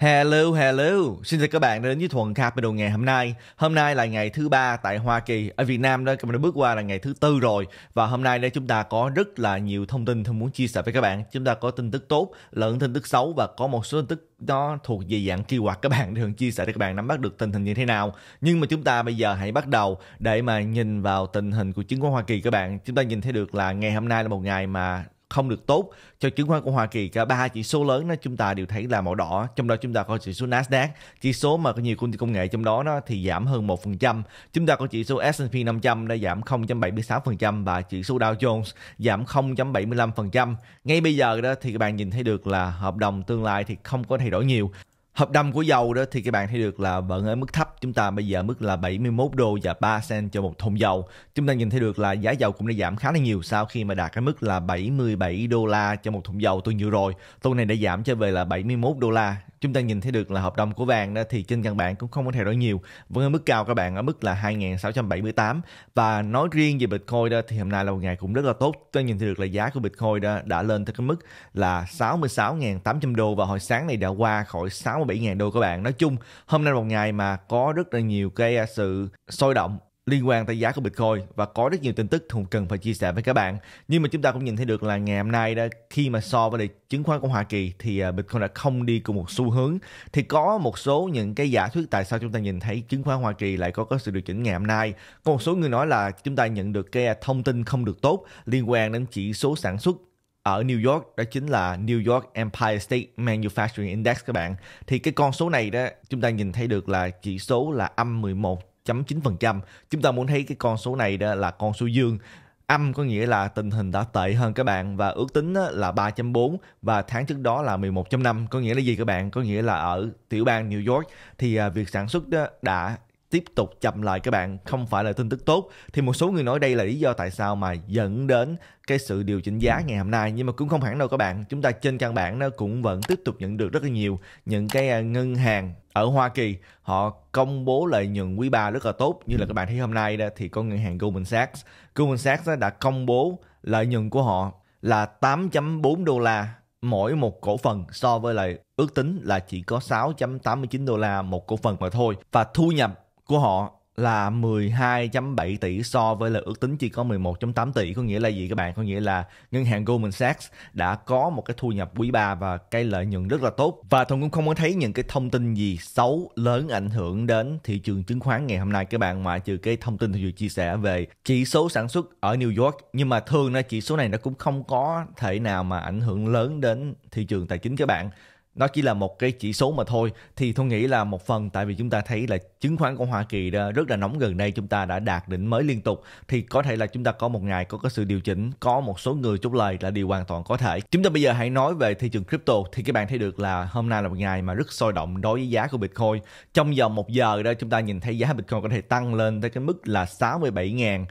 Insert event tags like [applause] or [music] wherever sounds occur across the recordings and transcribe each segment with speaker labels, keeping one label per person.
Speaker 1: Hello, hello. Xin chào các bạn đã đến với Kha Capital ngày hôm nay. Hôm nay là ngày thứ ba tại Hoa Kỳ. Ở Việt Nam đó, bạn đã bước qua là ngày thứ tư rồi. Và hôm nay đây chúng ta có rất là nhiều thông tin thông muốn chia sẻ với các bạn. Chúng ta có tin tức tốt, lẫn tin tức xấu và có một số tin tức nó thuộc về dạng kỳ quạt các bạn thường chia sẻ để các bạn nắm bắt được tình hình như thế nào. Nhưng mà chúng ta bây giờ hãy bắt đầu để mà nhìn vào tình hình của chứng khoán Hoa Kỳ các bạn. Chúng ta nhìn thấy được là ngày hôm nay là một ngày mà không được tốt cho chứng khoán của Hoa Kỳ cả ba chỉ số lớn đó chúng ta đều thấy là màu đỏ trong đó chúng ta có chỉ số Nasdaq chỉ số mà có nhiều công ty công nghệ trong đó nó thì giảm hơn một phần trăm chúng ta có chỉ số S&P 500 đã giảm 0.76% và chỉ số Dow Jones giảm 0.75% ngay bây giờ đó thì các bạn nhìn thấy được là hợp đồng tương lai thì không có thay đổi nhiều Hợp đồng của dầu đó thì các bạn thấy được là vẫn ở mức thấp. Chúng ta bây giờ mức là 71 đô và 3 cent cho một thùng dầu. Chúng ta nhìn thấy được là giá dầu cũng đã giảm khá là nhiều sau khi mà đạt cái mức là 77 đô la cho một thùng dầu tuần vừa rồi. Tuần này đã giảm trở về là 71 đô la chúng ta nhìn thấy được là hợp đồng của vàng đó thì trên căn bản cũng không có thay đổi nhiều vẫn vâng, ở mức cao các bạn ở mức là 2.678 và nói riêng về Bitcoin đó thì hôm nay là một ngày cũng rất là tốt chúng ta nhìn thấy được là giá của Bitcoin đó đã lên tới cái mức là 66.800 đô và hồi sáng này đã qua khỏi 67.000 đô các bạn nói chung hôm nay là một ngày mà có rất là nhiều cái sự sôi động liên quan tới giá của Bitcoin và có rất nhiều tin tức Hùng cần phải chia sẻ với các bạn. Nhưng mà chúng ta cũng nhìn thấy được là ngày hôm nay đã khi mà so với lại chứng khoán của Hoa Kỳ thì à, Bitcoin đã không đi cùng một xu hướng. Thì có một số những cái giả thuyết tại sao chúng ta nhìn thấy chứng khoán Hoa Kỳ lại có có sự điều chỉnh ngày hôm nay. Có một số người nói là chúng ta nhận được cái thông tin không được tốt liên quan đến chỉ số sản xuất ở New York đó chính là New York Empire State Manufacturing Index các bạn. Thì cái con số này đó chúng ta nhìn thấy được là chỉ số là âm 11 11.9%. Chúng ta muốn thấy cái con số này đó là con số dương âm có nghĩa là tình hình đã tệ hơn các bạn và ước tính là 3.4 và tháng trước đó là 11.5 có nghĩa là gì các bạn có nghĩa là ở tiểu bang New York thì à, việc sản xuất đã tiếp tục chậm lại các bạn không phải là tin tức tốt thì một số người nói đây là lý do tại sao mà dẫn đến cái sự điều chỉnh giá ngày hôm nay nhưng mà cũng không hẳn đâu các bạn chúng ta trên căn bản nó cũng vẫn tiếp tục nhận được rất là nhiều những cái à, ngân hàng ở Hoa Kỳ họ công bố lợi nhuận quý 3 rất là tốt như là các bạn thấy hôm nay đó thì có ngân hàng Goldman Sachs Goldman Sachs đã công bố lợi nhuận của họ là 8.4 đô la mỗi một cổ phần so với lại ước tính là chỉ có 6.89 đô la một cổ phần mà thôi và thu nhập của họ là 12.7 tỷ so với là ước tính chỉ có 11.8 tỷ có nghĩa là gì các bạn có nghĩa là ngân hàng Goldman Sachs đã có một cái thu nhập quý 3 và cái lợi nhuận rất là tốt và Thuận cũng không có thấy những cái thông tin gì xấu lớn ảnh hưởng đến thị trường chứng khoán ngày hôm nay các bạn ngoại trừ cái thông tin Thuận vừa chia sẻ về chỉ số sản xuất ở New York nhưng mà thường ra chỉ số này nó cũng không có thể nào mà ảnh hưởng lớn đến thị trường tài chính các bạn nó chỉ là một cái chỉ số mà thôi thì tôi nghĩ là một phần tại vì chúng ta thấy là chứng khoán của Hoa Kỳ đó rất là nóng gần đây chúng ta đã đạt đỉnh mới liên tục thì có thể là chúng ta có một ngày có cái sự điều chỉnh có một số người chốt lời là điều hoàn toàn có thể chúng ta bây giờ hãy nói về thị trường crypto thì các bạn thấy được là hôm nay là một ngày mà rất sôi động đối với giá của Bitcoin trong vòng một giờ đó chúng ta nhìn thấy giá Bitcoin có thể tăng lên tới cái mức là 67 000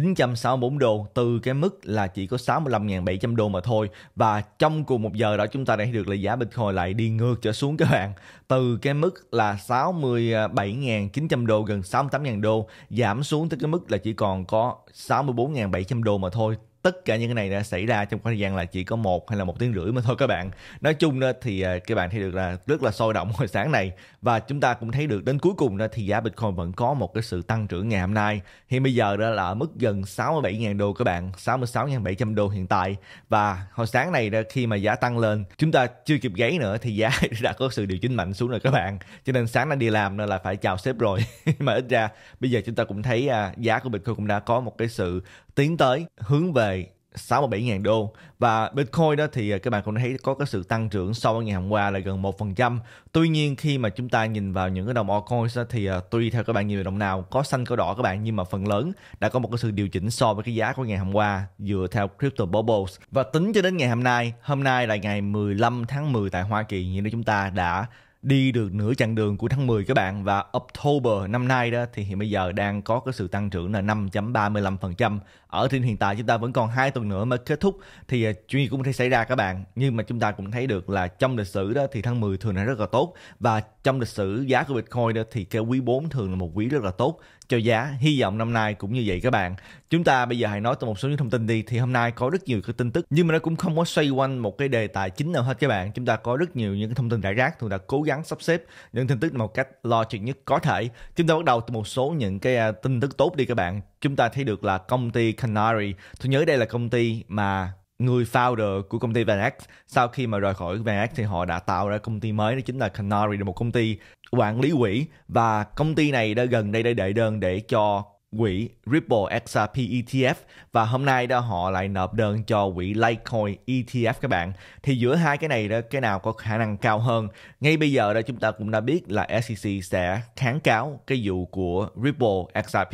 Speaker 1: 964 đô từ cái mức là chỉ có 65.700 đô mà thôi và trong cùng một giờ đó chúng ta đã được là giá Bitcoin lại đi ngược trở xuống các bạn từ cái mức là 67.900 đô gần 68.000 đô giảm xuống tới cái mức là chỉ còn có 64.700 đô mà thôi tất cả những cái này đã xảy ra trong khoảng thời gian là chỉ có một hay là một tiếng rưỡi mà thôi các bạn nói chung đó thì à, các bạn thấy được là rất là sôi động hồi sáng này và chúng ta cũng thấy được đến cuối cùng đó thì giá bitcoin vẫn có một cái sự tăng trưởng ngày hôm nay hiện bây giờ đó là ở mức gần 67.000 đô các bạn 66.700 đô hiện tại và hồi sáng này đó khi mà giá tăng lên chúng ta chưa kịp gáy nữa thì giá [laughs] đã có sự điều chỉnh mạnh xuống rồi các bạn cho nên sáng nay đi làm nên là phải chào sếp rồi [laughs] mà ít ra bây giờ chúng ta cũng thấy à, giá của bitcoin cũng đã có một cái sự tiến tới hướng về 67.000 đô và Bitcoin đó thì à, các bạn cũng thấy có cái sự tăng trưởng so với ngày hôm qua là gần 1%. Tuy nhiên khi mà chúng ta nhìn vào những cái đồng altcoins thì à, tùy theo các bạn nhìn vào đồng nào có xanh có đỏ các bạn nhưng mà phần lớn đã có một cái sự điều chỉnh so với cái giá của ngày hôm qua dựa theo crypto bubbles. Và tính cho đến ngày hôm nay, hôm nay là ngày 15 tháng 10 tại Hoa Kỳ như chúng ta đã đi được nửa chặng đường của tháng 10 các bạn và October năm nay đó thì hiện bây giờ đang có cái sự tăng trưởng là 5.35%. Ở trên hiện tại chúng ta vẫn còn hai tuần nữa mới kết thúc thì à, chuyện gì cũng có thể xảy ra các bạn. Nhưng mà chúng ta cũng thấy được là trong lịch sử đó thì tháng 10 thường là rất là tốt và trong lịch sử giá của Bitcoin đó thì cái quý 4 thường là một quý rất là tốt cho giá hy vọng năm nay cũng như vậy các bạn chúng ta bây giờ hãy nói tới một số những thông tin đi thì hôm nay có rất nhiều cái tin tức nhưng mà nó cũng không có xoay quanh một cái đề tài chính nào hết các bạn chúng ta có rất nhiều những thông tin rải rác Tôi đã cố gắng sắp xếp những tin tức một cách logic nhất có thể chúng ta bắt đầu từ một số những cái à, tin tức tốt đi các bạn chúng ta thấy được là công ty Canary tôi nhớ đây là công ty mà người founder của công ty VanEck sau khi mà rời khỏi VanEck thì họ đã tạo ra công ty mới đó chính là Canary là một công ty quản lý quỹ và công ty này đã gần đây đã đệ đơn để cho quỹ Ripple XRP ETF và hôm nay đó họ lại nộp đơn cho quỹ Litecoin ETF các bạn. Thì giữa hai cái này đó cái nào có khả năng cao hơn? Ngay bây giờ đó chúng ta cũng đã biết là SEC sẽ kháng cáo cái vụ của Ripple XRP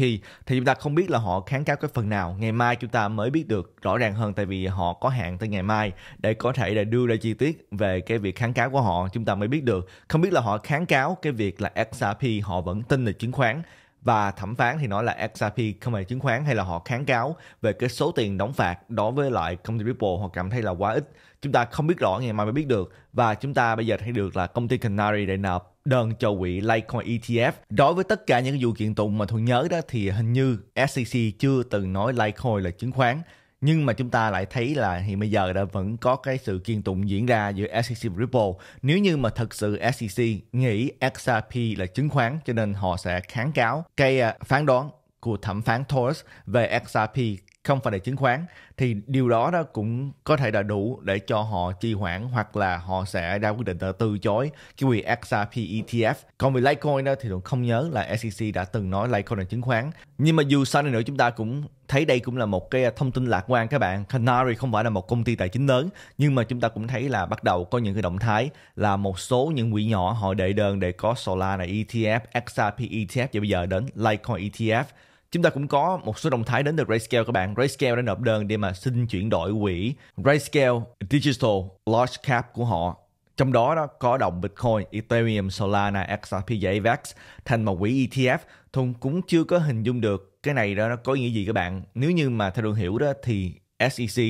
Speaker 1: thì chúng ta không biết là họ kháng cáo cái phần nào. Ngày mai chúng ta mới biết được rõ ràng hơn tại vì họ có hạn tới ngày mai để có thể để đưa ra chi tiết về cái việc kháng cáo của họ chúng ta mới biết được. Không biết là họ kháng cáo cái việc là XRP họ vẫn tin là chứng khoán và thẩm phán thì nói là XRP không phải chứng khoán hay là họ kháng cáo về cái số tiền đóng phạt đối với lại công ty Ripple họ cảm thấy là quá ít chúng ta không biết rõ ngày mai mới biết được và chúng ta bây giờ thấy được là công ty Canary đã nộp đơn cho quỹ Litecoin ETF. Đối với tất cả những vụ kiện tụng mà Thuận nhớ đó thì hình như SEC chưa từng nói Litecoin là chứng khoán nhưng mà chúng ta lại thấy là hiện bây giờ đã vẫn có cái sự kiện tụng diễn ra giữa SEC và Ripple. Nếu như mà thật sự SEC nghĩ XRP là chứng khoán cho nên họ sẽ kháng cáo cái à, phán đoán của thẩm phán Torres về XRP không phải là chứng khoán thì điều đó đó cũng có thể là đủ để cho họ trì hoãn hoặc là họ sẽ ra quyết định từ chối cái quyền XRP ETF. Còn về Litecoin đó thì tôi không nhớ là SEC đã từng nói Litecoin là chứng khoán. Nhưng mà dù sao này nữa chúng ta cũng thấy đây cũng là một cái thông tin lạc quan các bạn. Canary không phải là một công ty tài chính lớn nhưng mà chúng ta cũng thấy là bắt đầu có những cái động thái là một số những quỹ nhỏ họ đệ đơn để có Solana e ETF, XRP ETF và bây giờ đến Litecoin ETF chúng ta cũng có một số động thái đến từ RayScale các bạn. RayScale đã nộp đơn để mà xin chuyển đổi quỹ RayScale Digital Large Cap của họ. Trong đó đó có đồng Bitcoin, Ethereum, Solana, XRP và AVAX thành một quỹ ETF. Thùng cũng chưa có hình dung được cái này đó nó có nghĩa gì các bạn. Nếu như mà theo đường hiểu đó thì SEC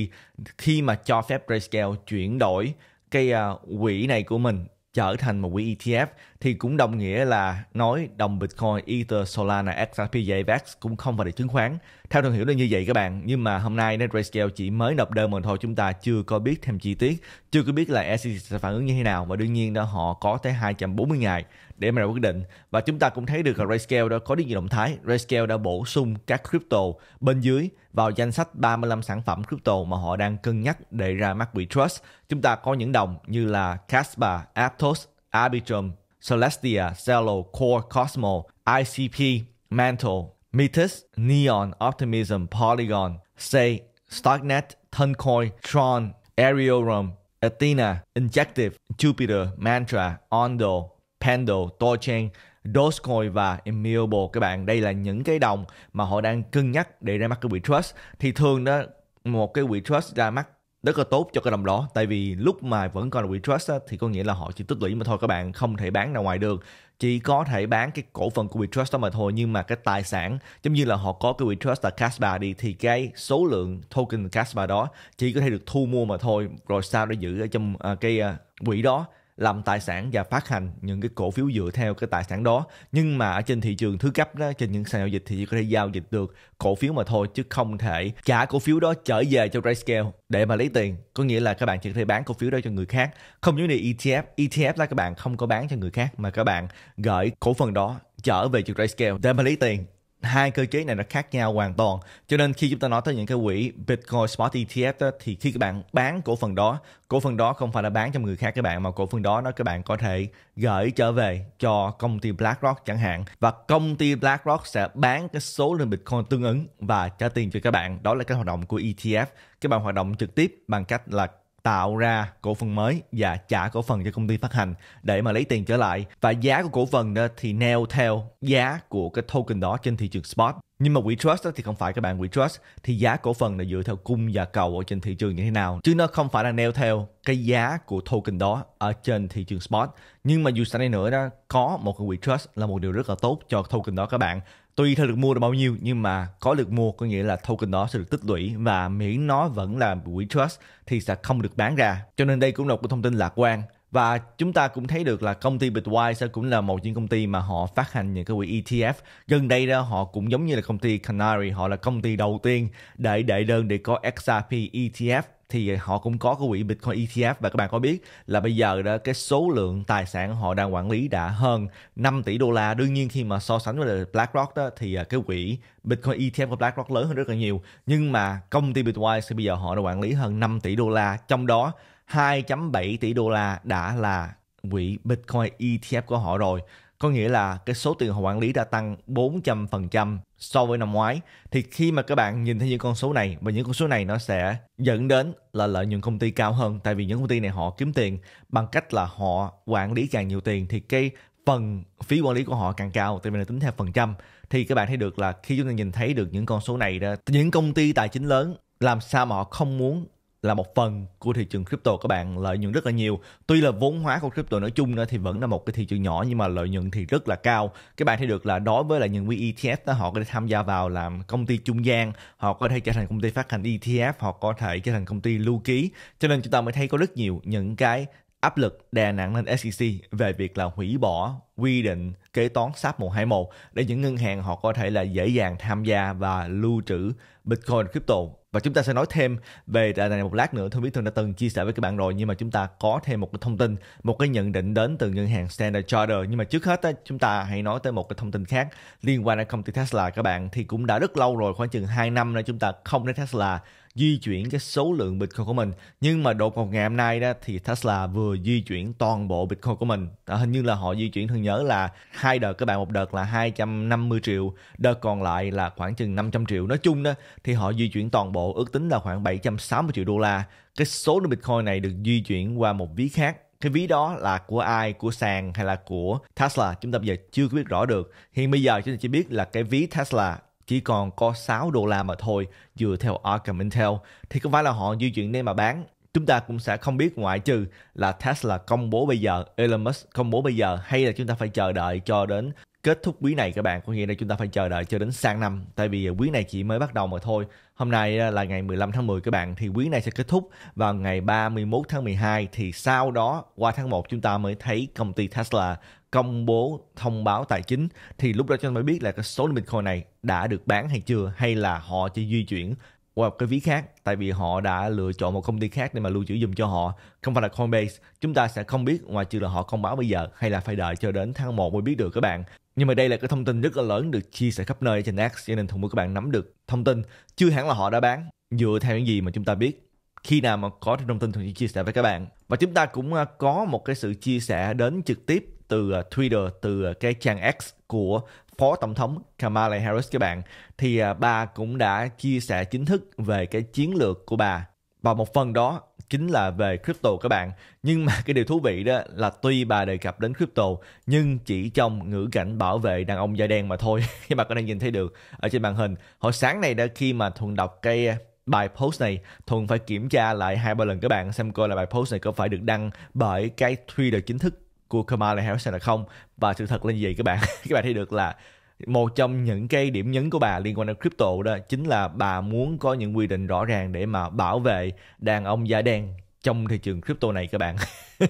Speaker 1: khi mà cho phép RayScale chuyển đổi cái uh, quỹ này của mình trở thành một quỹ ETF thì cũng đồng nghĩa là nói đồng Bitcoin, Ether, Solana, XRP, và AVAX cũng không phải là chứng khoán theo thường hiểu là như vậy các bạn nhưng mà hôm nay Netrescale chỉ mới nộp đơn mà thôi chúng ta chưa có biết thêm chi tiết chưa có biết là SEC sẽ phản ứng như thế nào và đương nhiên đó họ có tới 240 ngày để mà ra quyết định và chúng ta cũng thấy được là Rayscale đã có những động thái Rayscale đã bổ sung các crypto bên dưới vào danh sách 35 sản phẩm crypto mà họ đang cân nhắc để ra mắt quỹ trust chúng ta có những đồng như là Casper, Aptos, Arbitrum, Celestia, Celo, Core Cosmo, ICP, Mantle, Metis, Neon, Optimism, Polygon, Say, Starknet, Toncoin, Tron, Aerialum, Athena, Injective, Jupiter, Mantra, Ondo, Pendle, Tochain, Dogecoin và Immutable các bạn đây là những cái đồng mà họ đang cân nhắc để ra mắt cái quỹ trust thì thường đó một cái quỹ trust ra mắt rất là tốt cho cái đồng đó tại vì lúc mà vẫn còn là WeTrust á, thì có nghĩa là họ chỉ tích lũy mà thôi các bạn không thể bán ra ngoài được chỉ có thể bán cái cổ phần của WeTrust đó mà thôi nhưng mà cái tài sản giống như là họ có cái WeTrust là Caspa đi thì cái số lượng token Caspa đó chỉ có thể được thu mua mà thôi rồi sau để giữ ở trong uh, cái uh, quỹ đó làm tài sản và phát hành những cái cổ phiếu dựa theo cái tài sản đó nhưng mà ở trên thị trường thứ cấp đó trên những sàn giao dịch thì chỉ có thể giao dịch được cổ phiếu mà thôi chứ không thể trả cổ phiếu đó trở về cho Grayscale để mà lấy tiền có nghĩa là các bạn chỉ có thể bán cổ phiếu đó cho người khác không như này e ETF ETF là các bạn không có bán cho người khác mà các bạn gửi cổ phần đó trở về cho Grayscale để mà lấy tiền hai cơ chế này nó khác nhau hoàn toàn cho nên khi chúng ta nói tới những cái quỹ Bitcoin Spot ETF đó, thì khi các bạn bán cổ phần đó cổ phần đó không phải là bán cho người khác các bạn mà cổ phần đó nó các bạn có thể gửi trở về cho công ty BlackRock chẳng hạn và công ty BlackRock sẽ bán cái số lượng Bitcoin tương ứng và trả tiền cho các bạn đó là cái hoạt động của ETF các bạn hoạt động trực tiếp bằng cách là tạo ra cổ phần mới và trả cổ phần cho công ty phát hành để mà lấy tiền trở lại và giá của cổ phần đó ờ, thì neo theo giá của cái token đó trên thị trường spot nhưng mà quỹ trust đó thì không phải các bạn quỹ trust thì giá cổ phần là dựa theo cung và cầu ở trên thị trường như thế nào chứ nó không phải là neo theo cái giá của token đó ở trên thị trường spot nhưng mà dù sao đây nữa đó có một cái quỹ trust là một điều rất là tốt cho token đó các bạn tuy theo lượng mua được bao nhiêu nhưng mà có được mua có nghĩa là token đó sẽ được tích lũy và miễn nó vẫn là quỹ trust thì sẽ không được bán ra cho nên đây cũng là một thông tin lạc quan và chúng ta cũng thấy được là công ty Bitwise cũng là một những công ty mà họ phát hành những cái quỹ ETF gần đây đó họ cũng giống như là công ty Canary họ là công ty đầu tiên để đệ đơn để có XRP ETF thì họ cũng có cái quỹ Bitcoin ETF và các bạn có biết là bây giờ đó cái số lượng tài sản họ đang quản lý đã hơn 5 tỷ đô la. Đương nhiên khi mà so sánh với BlackRock đó thì à, cái quỹ Bitcoin ETF của BlackRock lớn hơn rất là nhiều. Nhưng mà công ty Bitwise bây giờ họ đã quản lý hơn 5 tỷ đô la, trong đó 2.7 tỷ đô la đã là quỹ Bitcoin ETF của họ rồi có nghĩa là cái số tiền họ quản lý đã tăng 400% so với năm ngoái. Thì khi mà các bạn nhìn thấy những con số này và những con số này nó sẽ dẫn đến là lợi nhuận công ty cao hơn tại vì những công ty này họ kiếm tiền bằng cách là họ quản lý càng nhiều tiền thì cái phần phí quản lý của họ càng cao tại vì là tính theo phần trăm thì các bạn thấy được là khi chúng ta nhìn thấy được những con số này đó những công ty tài chính lớn làm sao mà họ không muốn là một phần của thị trường crypto các bạn lợi nhuận rất là nhiều tuy là vốn hóa của crypto nói chung nữa thì vẫn là một cái thị trường nhỏ nhưng mà lợi nhuận thì rất là cao các bạn thấy được là đối với là những quỹ ETF đó họ có thể tham gia vào làm công ty trung gian họ có thể trở thành công ty phát hành ETF họ có thể trở thành công ty lưu ký cho nên chúng ta mới thấy có rất nhiều những cái áp lực đè nặng lên SEC về việc là hủy bỏ quy định kế toán SAP 121 để những ngân hàng họ có thể là dễ dàng tham gia và lưu trữ Bitcoin crypto. Và chúng ta sẽ nói thêm về đại này một lát nữa. Thôi biết tôi đã từng chia sẻ với các bạn rồi nhưng mà chúng ta có thêm một cái thông tin, một cái nhận định đến từ ngân hàng Standard Charter. Nhưng mà trước hết á, chúng ta hãy nói tới một cái thông tin khác liên quan đến công ty Tesla các bạn thì cũng đã rất lâu rồi khoảng chừng 2 năm nữa chúng ta không thấy Tesla di chuyển cái số lượng Bitcoin của mình. Nhưng mà đột ngột ngày hôm nay đó thì Tesla vừa di chuyển toàn bộ Bitcoin của mình. À, hình như là họ di chuyển thường nhớ là hai đợt các bạn một đợt là 250 triệu, đợt còn lại là khoảng chừng 500 triệu. Nói chung đó thì họ di chuyển toàn bộ ước tính là khoảng 760 triệu đô la. Cái số lượng Bitcoin này được di chuyển qua một ví khác cái ví đó là của ai của sàn hay là của Tesla chúng ta bây giờ chưa biết rõ được hiện bây giờ chúng ta chỉ biết là cái ví Tesla chỉ còn có 6 đô la mà thôi dựa theo Arkham Intel thì có phải là họ di chuyển để mà bán chúng ta cũng sẽ không biết ngoại trừ là Tesla công bố bây giờ, Elon Musk công bố bây giờ hay là chúng ta phải chờ đợi cho đến kết thúc quý này các bạn có nghĩa là chúng ta phải chờ đợi cho đến sang năm tại vì quý này chỉ mới bắt đầu mà thôi hôm nay là ngày 15 tháng 10 các bạn thì quý này sẽ kết thúc vào ngày 31 tháng 12 thì sau đó qua tháng 1 chúng ta mới thấy công ty Tesla công bố thông báo tài chính thì lúc đó chúng ta mới biết là cái số Bitcoin này đã được bán hay chưa hay là họ chỉ di chuyển qua một cái ví khác tại vì họ đã lựa chọn một công ty khác để mà lưu trữ dùm cho họ không phải là Coinbase chúng ta sẽ không biết ngoài trừ là họ công báo bây giờ hay là phải đợi cho đến tháng 1 mới biết được các bạn nhưng mà đây là cái thông tin rất là lớn được chia sẻ khắp nơi trên X cho nên thường muốn các bạn nắm được thông tin chưa hẳn là họ đã bán dựa theo những gì mà chúng ta biết khi nào mà có thông tin thường chia sẻ với các bạn và chúng ta cũng à, có một cái sự chia sẻ đến trực tiếp từ à, Twitter từ à, cái trang X của phó tổng thống Kamala Harris các bạn thì bà cũng đã chia sẻ chính thức về cái chiến lược của bà và một phần đó chính là về crypto các bạn. Nhưng mà cái điều thú vị đó là tuy bà đề cập đến crypto nhưng chỉ trong ngữ cảnh bảo vệ đàn ông da đen mà thôi. [laughs] Các bạn có đang nhìn thấy được ở trên màn hình. Hồi sáng này đã khi mà Thuần đọc cái ờ, bài post này thuần phải kiểm tra lại hai ba lần các bạn xem coi là bài post này có phải được đăng bởi cái Twitter chính thức của Kamala Harris là không và sự thật là gì các bạn [laughs] các bạn thấy được là một trong những cái điểm nhấn của bà liên quan đến crypto đó chính là bà muốn có những quy định rõ ràng để mà bảo vệ đàn ông da đen trong thị trường crypto này các bạn [laughs]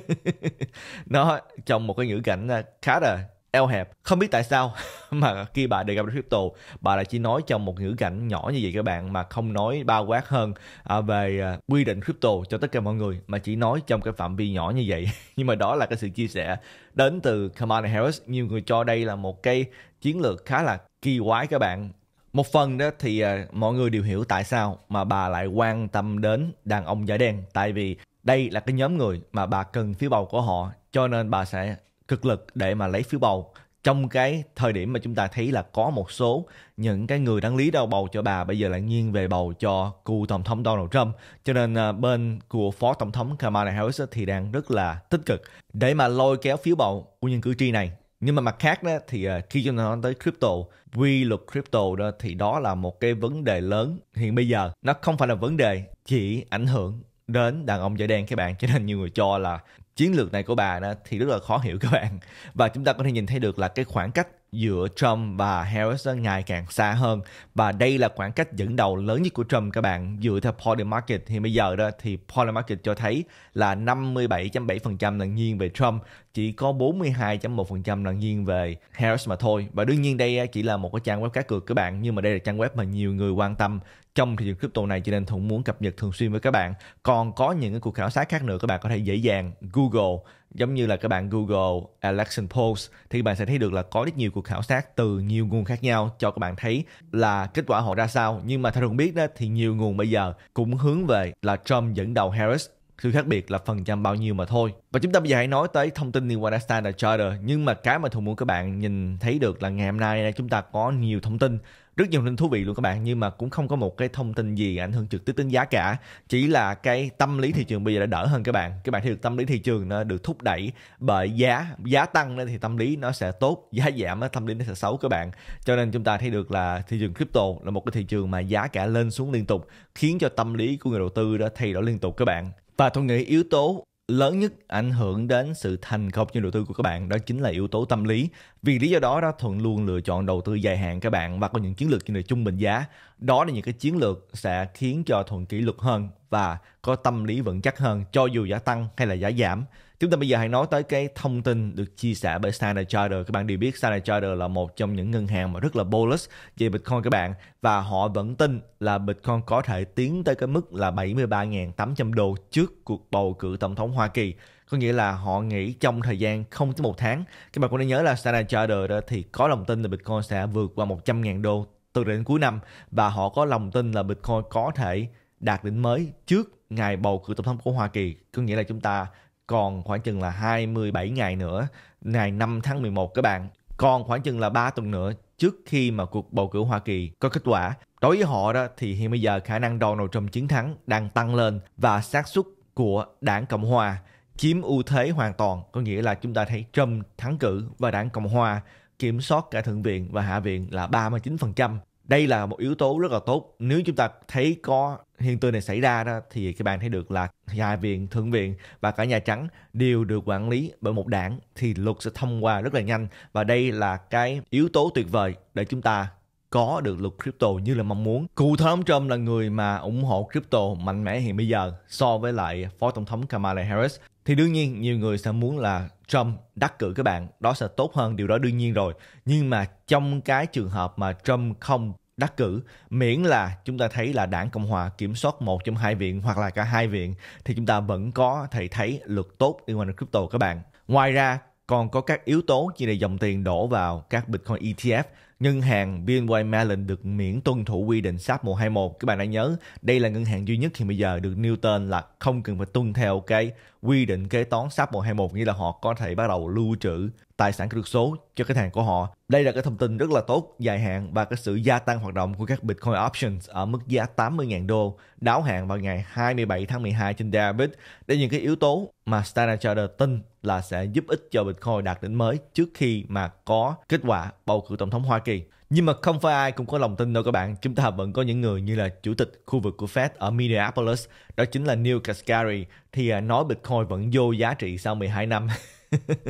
Speaker 1: nó trong một cái ngữ cảnh à, khá là eo hẹp không biết tại sao [laughs] mà khi bà đề cập đến crypto bà lại chỉ nói trong một ngữ cảnh nhỏ như vậy các bạn mà không nói bao quát hơn à, về à, quy định crypto cho tất cả mọi người mà chỉ nói trong cái phạm vi nhỏ như vậy [laughs] nhưng mà đó là cái sự chia sẻ đến từ Kamala Harris nhiều người cho đây là một cái chiến lược khá là kỳ quái các bạn một phần đó thì à, mọi người đều hiểu tại sao mà bà lại quan tâm đến đàn ông da đen tại vì đây là cái nhóm người mà bà cần phiếu bầu của họ cho nên bà sẽ cực lực để mà lấy phiếu bầu trong cái thời điểm mà chúng ta thấy là có một số những cái người đáng lý đau bầu cho bà bây giờ lại nghiêng về bầu cho cựu tổng thống Donald Trump cho nên à, bên của phó tổng thống Kamala Harris thì đang rất là tích cực để mà lôi kéo phiếu bầu của những cử tri này nhưng mà mặt khác đó thì à, khi chúng ta nói tới crypto quy luật crypto đó thì đó là một cái vấn đề lớn hiện bây giờ nó không phải là vấn đề chỉ ảnh hưởng đến đàn ông da đen các bạn cho nên nhiều người cho là chiến lược này của bà đó thì rất là khó hiểu các bạn và chúng ta có thể nhìn thấy được là cái khoảng cách giữa Trump và Harris ngày càng xa hơn và đây là khoảng cách dẫn đầu lớn nhất của Trump các bạn dựa theo Poll Market thì bây giờ đó thì Poll Market cho thấy là 57.7% là nghiêng về Trump chỉ có 42.1% là nghiêng về Harris mà thôi và đương nhiên đây chỉ là một cái trang web cá cược các bạn nhưng mà đây là trang web mà nhiều người quan tâm trong thị trường crypto này cho nên Thuận muốn cập nhật thường xuyên với các bạn. Còn có những cái cuộc khảo sát khác nữa các bạn có thể dễ dàng Google giống như là các bạn Google election polls thì bạn sẽ thấy được là có rất nhiều cuộc khảo sát từ nhiều nguồn khác nhau cho các bạn thấy là kết quả họ ra sao. Nhưng mà theo Thuận biết đó thì nhiều nguồn bây giờ cũng hướng về là Trump dẫn đầu Harris sự khác biệt là phần trăm bao nhiêu mà thôi và chúng ta bây giờ hãy nói tới thông tin liên quan đến Standard Charter nhưng mà cái mà thường muốn các bạn nhìn thấy được là ngày hôm nay chúng ta có nhiều thông tin rất nhiều thông tin thú vị luôn các bạn nhưng mà cũng không có một cái thông tin gì ảnh hưởng trực tiếp đến giá cả chỉ là cái tâm lý thị trường bây giờ đã đỡ hơn các bạn các bạn thấy được tâm lý thị trường nó được thúc đẩy bởi giá giá tăng nên thì tâm lý nó sẽ tốt giá giảm tâm lý nó sẽ xấu các bạn cho nên chúng ta thấy được là thị trường crypto là một cái thị trường mà giá cả lên xuống liên tục khiến cho tâm lý của người đầu tư đã thay đổi liên tục các bạn và tôi nghĩ yếu tố lớn nhất ảnh hưởng đến sự thành công trong đầu tư của các bạn đó chính là yếu tố tâm lý vì lý do đó đó thuận luôn lựa chọn đầu tư dài hạn các bạn và có những chiến lược như là trung bình giá đó là những cái chiến lược sẽ khiến cho thuận kỷ luật hơn và có tâm lý vững chắc hơn cho dù giá tăng hay là giá giảm Chúng ta bây giờ hãy nói tới cái thông tin được chia sẻ bởi Standard Charter. Các bạn đều biết Standard Charter là một trong những ngân hàng mà rất là bullish về Bitcoin các bạn và họ vẫn tin là Bitcoin có thể tiến tới cái mức là 73.800 đô trước cuộc bầu cử tổng thống Hoa Kỳ có nghĩa là họ nghĩ trong thời gian không tới một tháng các bạn cũng nên nhớ là Standard Charter đó thì có lòng tin là Bitcoin sẽ vượt qua 100.000 đô từ đến cuối năm và họ có lòng tin là Bitcoin có thể đạt đỉnh mới trước ngày bầu cử tổng thống của Hoa Kỳ có nghĩa là chúng ta còn khoảng chừng là 27 ngày nữa, ngày 5 tháng 11 các bạn. Còn khoảng chừng là 3 tuần nữa trước khi mà cuộc bầu cử Hoa Kỳ có kết quả. Đối với họ đó thì hiện bây giờ khả năng Donald Trump chiến thắng đang tăng lên và xác suất của đảng Cộng Hòa chiếm ưu thế hoàn toàn, có nghĩa là chúng ta thấy Trump thắng cử và đảng Cộng Hòa kiểm soát cả Thượng viện và Hạ viện là 39% đây là một yếu tố rất là tốt nếu chúng ta thấy có hiện tượng này xảy ra đó thì các bạn thấy được là nhà viện thượng viện và cả nhà trắng đều được quản lý bởi một đảng thì luật sẽ thông qua rất là nhanh và đây là cái yếu tố tuyệt vời để chúng ta có được luật crypto như là mong muốn. Cụ thống ông Trump là người mà ủng hộ crypto mạnh mẽ hiện bây giờ so với lại Phó Tổng thống Kamala Harris thì đương nhiên nhiều người sẽ muốn là Trump đắc cử các bạn, đó sẽ tốt hơn, điều đó đương nhiên rồi. Nhưng mà trong cái trường hợp mà Trump không đắc cử miễn là chúng ta thấy là đảng cộng hòa kiểm soát một trong hai viện hoặc là cả hai viện thì chúng ta vẫn có thể thấy luật tốt liên quan đến crypto các bạn ngoài ra còn có các yếu tố như là dòng tiền đổ vào các bitcoin etf ngân hàng BNY Mellon được miễn tuân thủ quy định SAP 121. Các bạn đã nhớ, đây là ngân hàng duy nhất hiện bây giờ được nêu tên là không cần phải tuân theo cái quy định kế toán SAP 121 nghĩa là họ có thể bắt đầu lưu trữ tài sản kỹ thuật số cho khách hàng của họ. Đây là cái thông tin rất là tốt dài hạn và cái sự gia tăng hoạt động của các Bitcoin options ở mức giá 80.000 đô đáo hạn vào ngày 27 tháng 12 trên Deribit. Đây là những cái yếu tố mà Standard Charter tin là sẽ giúp ích cho Bitcoin đạt đỉnh mới trước khi mà có kết quả bầu cử tổng thống Hoa Kỳ. Nhưng mà không phải ai cũng có lòng tin đâu các bạn. Chúng ta vẫn có những người như là chủ tịch khu vực của Fed ở Minneapolis, đó chính là Neil Kashkari, thì à, nói Bitcoin vẫn vô giá trị sau 12 năm. [laughs]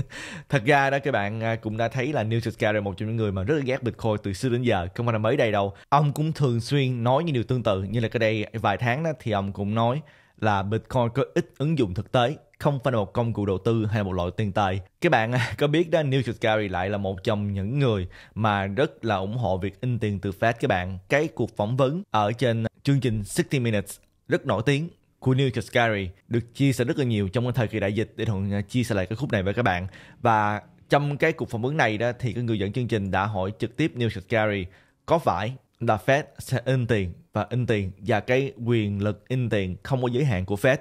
Speaker 1: thật ra đó các bạn à, cũng đã thấy là Neil Kashkari một trong những người mà rất là ghét Bitcoin từ xưa đến giờ, không phải là mới đây đâu. Ông cũng thường xuyên nói những điều tương tự, như là cái đây vài tháng đó thì ông cũng nói là Bitcoin có ít ứng dụng thực tế không phải là một công cụ đầu tư hay là một loại tiền tài. Các bạn à, có biết đó, Neil Gary lại là một trong những người mà rất là ủng hộ việc in tiền từ Fed các bạn. Cái cuộc phỏng vấn ở trên chương trình 60 Minutes rất nổi tiếng của Neil Gary được chia sẻ rất là nhiều trong thời kỳ đại dịch để thuận à, chia sẻ lại cái khúc này với các bạn và trong cái cuộc phỏng vấn này đó thì cái người dẫn chương trình đã hỏi trực tiếp Neil Gary có phải là Fed sẽ in tiền và in tiền và cái quyền lực in tiền không có giới hạn của Fed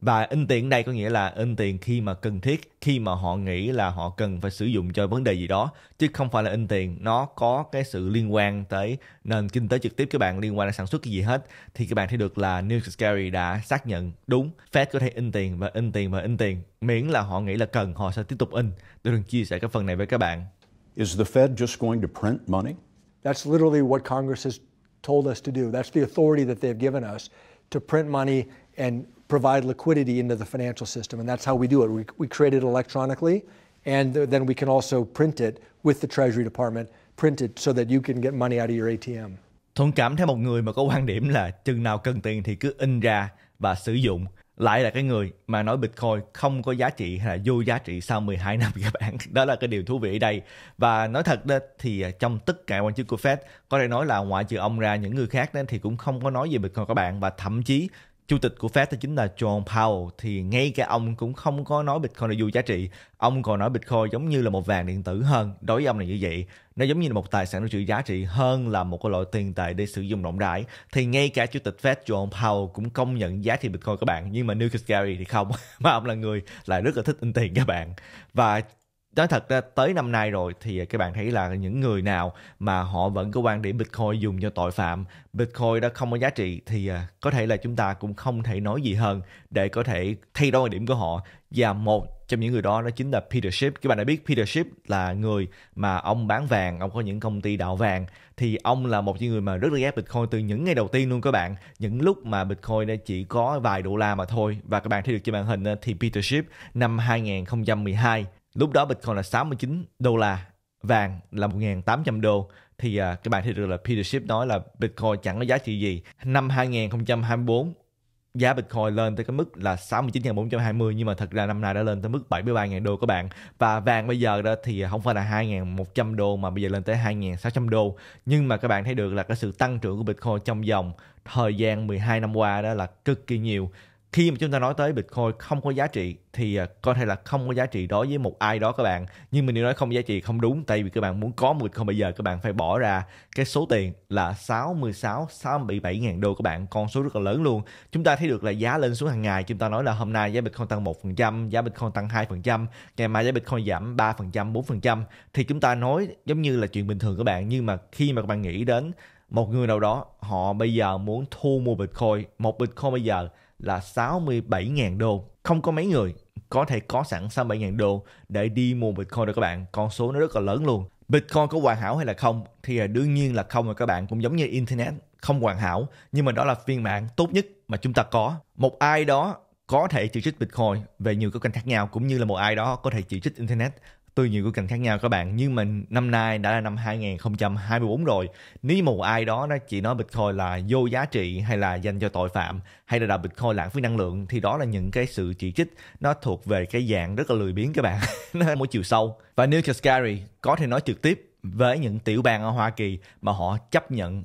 Speaker 1: và in tiền đây có nghĩa là in tiền khi mà cần thiết khi mà họ nghĩ là họ cần phải sử dụng cho vấn đề gì đó chứ không phải là in tiền nó có cái sự liên quan tới nền kinh tế trực tiếp các bạn liên quan đến sản xuất cái gì hết thì các bạn thấy được là New Scary đã xác nhận đúng Fed có thể in tiền và in tiền và in tiền miễn là họ nghĩ là cần họ sẽ tiếp tục in tôi đừng chia sẻ cái phần này với các bạn Is the Fed just going to print money? That's literally what Congress has told us to do. That's the authority that they've given us to print money and provide liquidity into the financial system. And that's how we do it. We, we create it electronically, and then we can also print it with the Treasury Department, print it so that you can get money out of your ATM. Thuận cảm theo một người mà có quan điểm là chừng nào cần tiền thì cứ in ra và sử dụng. Lại là cái người mà nói Bitcoin không có giá trị hay là vô giá trị sau 12 năm [laughs] các bạn. Đó là cái điều thú vị ở đây. Và nói thật đó thì à, trong tất cả quan chức của Fed có thể nói là ngoại trừ ông ra những người khác nên thì cũng không có nói về Bitcoin các bạn. Và thậm chí chủ tịch của Fed chính là John Powell thì ngay cả ông cũng không có nói Bitcoin là vô giá trị ông còn nói Bitcoin giống như là một vàng điện tử hơn đối với ông là như vậy nó giống như là một tài sản có trị giá trị hơn là một cái loại tiền tệ để sử dụng rộng rãi thì ngay cả chủ tịch Fed John Powell cũng công nhận giá trị Bitcoin các bạn nhưng mà Newt Gary thì không [laughs] mà ông là người lại rất là thích in tiền các bạn và nói thật ra tới năm nay rồi thì các bạn thấy là những người nào mà họ vẫn có quan điểm Bitcoin dùng cho tội phạm, Bitcoin đã không có giá trị thì à, có thể là chúng ta cũng không thể nói gì hơn để có thể thay đổi quan điểm của họ. Và một trong những người đó đó chính là Peter Schiff. Các bạn đã biết Peter Schiff là người mà ông bán vàng, ông có những công ty đạo vàng thì ông là một người mà rất là ghét Bitcoin từ những ngày đầu tiên luôn các bạn. Những lúc mà Bitcoin chỉ có vài đô la mà thôi và các bạn thấy được trên màn hình thì Peter Schiff năm 2012 lúc đó Bitcoin là 69 đô la vàng là 1.800 đô thì à, các bạn thấy được là Peter Schiff nói là Bitcoin chẳng có giá trị gì năm 2024 giá Bitcoin lên tới cái mức là 69.420 nhưng mà thật ra năm nay đã lên tới mức 73.000 đô các bạn và vàng bây giờ đó thì không phải là 2.100 đô mà bây giờ lên tới 2.600 đô nhưng mà các bạn thấy được là cái sự tăng trưởng của Bitcoin trong vòng thời gian 12 năm qua đó là cực kỳ nhiều khi mà chúng ta nói tới Bitcoin không có giá trị thì à, có thể là không có giá trị đối với một ai đó các bạn nhưng mình nếu nói không giá trị không đúng tại vì các bạn muốn có một không bây giờ các bạn phải bỏ ra cái số tiền là 66 67 ngàn đô các bạn con số rất là lớn luôn chúng ta thấy được là giá lên xuống hàng ngày chúng ta nói là hôm nay giá Bitcoin tăng 1% giá Bitcoin tăng 2% ngày mai giá Bitcoin giảm 3% 4% thì chúng ta nói giống như là chuyện bình thường các bạn nhưng mà khi mà các bạn nghĩ đến một người nào đó họ bây giờ muốn thu mua Bitcoin một Bitcoin bây giờ là 67.000 đô. Không có mấy người có thể có sẵn 67.000 đô để đi mua Bitcoin được các bạn. Con số nó rất là lớn luôn. Bitcoin có hoàn hảo hay là không? Thì à, đương nhiên là không rồi các bạn. Cũng giống như Internet không hoàn hảo. Nhưng mà đó là phiên bản tốt nhất mà chúng ta có. Một ai đó có thể chỉ trích Bitcoin về nhiều cái kênh khác nhau cũng như là một ai đó có thể chỉ trích Internet tôi nhiều cái cảnh khác nhau các bạn nhưng mà năm nay đã là năm 2024 rồi nếu mà một ai đó nó chỉ nói Bitcoin là vô giá trị hay là dành cho tội phạm hay là, là Bitcoin lãng phí năng lượng thì đó là những cái sự chỉ trích nó thuộc về cái dạng rất là lười biếng các bạn [laughs] nó mỗi chiều sâu và Neil Kaskari có thể nói trực tiếp với những tiểu bang ở Hoa Kỳ mà họ chấp nhận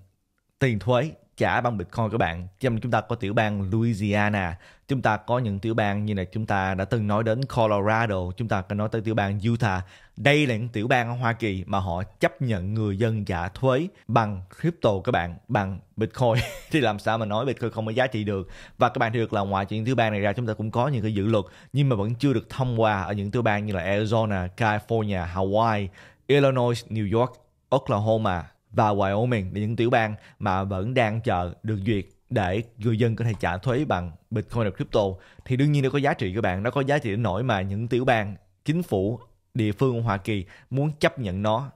Speaker 1: tiền thuế trả bằng Bitcoin các bạn. Trong chúng ta có tiểu bang Louisiana, chúng ta có những tiểu bang như là chúng ta đã từng nói đến Colorado chúng ta có nói tới tiểu bang Utah đây là những tiểu bang ở Hoa Kỳ mà họ chấp nhận người dân trả thuế bằng crypto các bạn bằng Bitcoin [laughs] thì làm sao mà nói Bitcoin không có giá trị được và các bạn được là ngoài những tiểu bang này ra chúng ta cũng có những cái dự luật nhưng mà vẫn chưa được thông qua ở những tiểu bang như là Arizona, California, Hawaii, Illinois, New York, Oklahoma và Wyoming là những tiểu bang mà vẫn đang chờ được duyệt để người dân có thể trả thuế bằng Bitcoin hoặc crypto thì đương nhiên nó có giá trị các bạn nó có giá trị đến nỗi mà những tiểu bang chính phủ địa phương của Hoa Kỳ muốn chấp nhận nó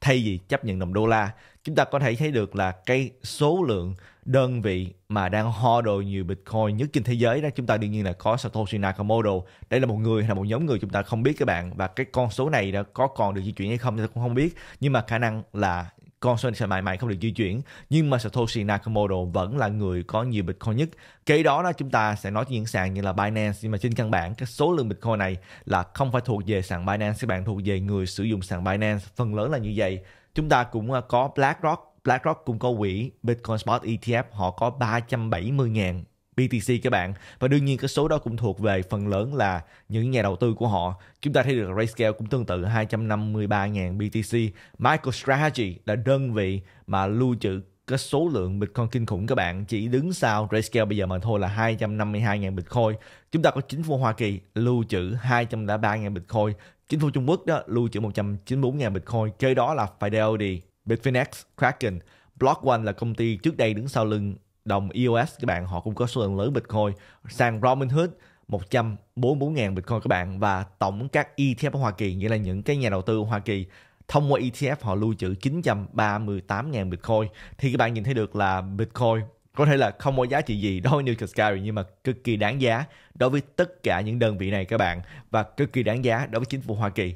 Speaker 1: thay vì chấp nhận đồng đô la chúng ta có thể thấy được là cái số lượng đơn vị mà đang ho đồ nhiều Bitcoin nhất trên thế giới đó chúng ta đương nhiên là có Satoshi Nakamoto đây là một người hay là một nhóm người chúng ta không biết các bạn và cái con số này đã có còn được di chuyển hay không chúng ta cũng không biết nhưng mà khả năng là con sẽ mãi mãi không được di chuyển nhưng mà Satoshi Nakamoto vẫn là người có nhiều Bitcoin nhất kế đó là chúng ta sẽ nói những sàn như là Binance nhưng mà trên căn bản cái số lượng Bitcoin này là không phải thuộc về sàn Binance các bạn thuộc về người sử dụng sàn Binance phần lớn là như vậy chúng ta cũng à, có BlackRock BlackRock cũng có quỹ Bitcoin Spot ETF họ có 370.000 BTC các bạn và đương nhiên cái số đó cũng thuộc về phần lớn là những nhà đầu tư của họ chúng ta thấy được Rayscale cũng tương tự 253.000 BTC MicroStrategy là đơn vị mà lưu trữ cái số lượng Bitcoin kinh khủng các bạn chỉ đứng sau Rayscale bây giờ mà thôi là 252.000 Bitcoin chúng ta có chính phủ Hoa Kỳ lưu trữ 203.000 Bitcoin chính phủ Trung Quốc đó lưu trữ 194.000 Bitcoin kế đó là Fidelity Bitfinex Kraken Block One là công ty trước đây đứng sau lưng đồng EOS các bạn họ cũng có số lượng lớn Bitcoin sang Robinhood 144.000 Bitcoin các bạn và tổng các ETF ở Hoa Kỳ nghĩa là những cái nhà đầu tư Hoa Kỳ thông qua ETF họ lưu trữ 938.000 Bitcoin thì các bạn nhìn thấy được là Bitcoin có thể là không có giá trị gì đối với New Scary nhưng mà cực kỳ đáng giá đối với tất cả những đơn vị này các bạn và cực kỳ đáng giá đối với chính phủ Hoa Kỳ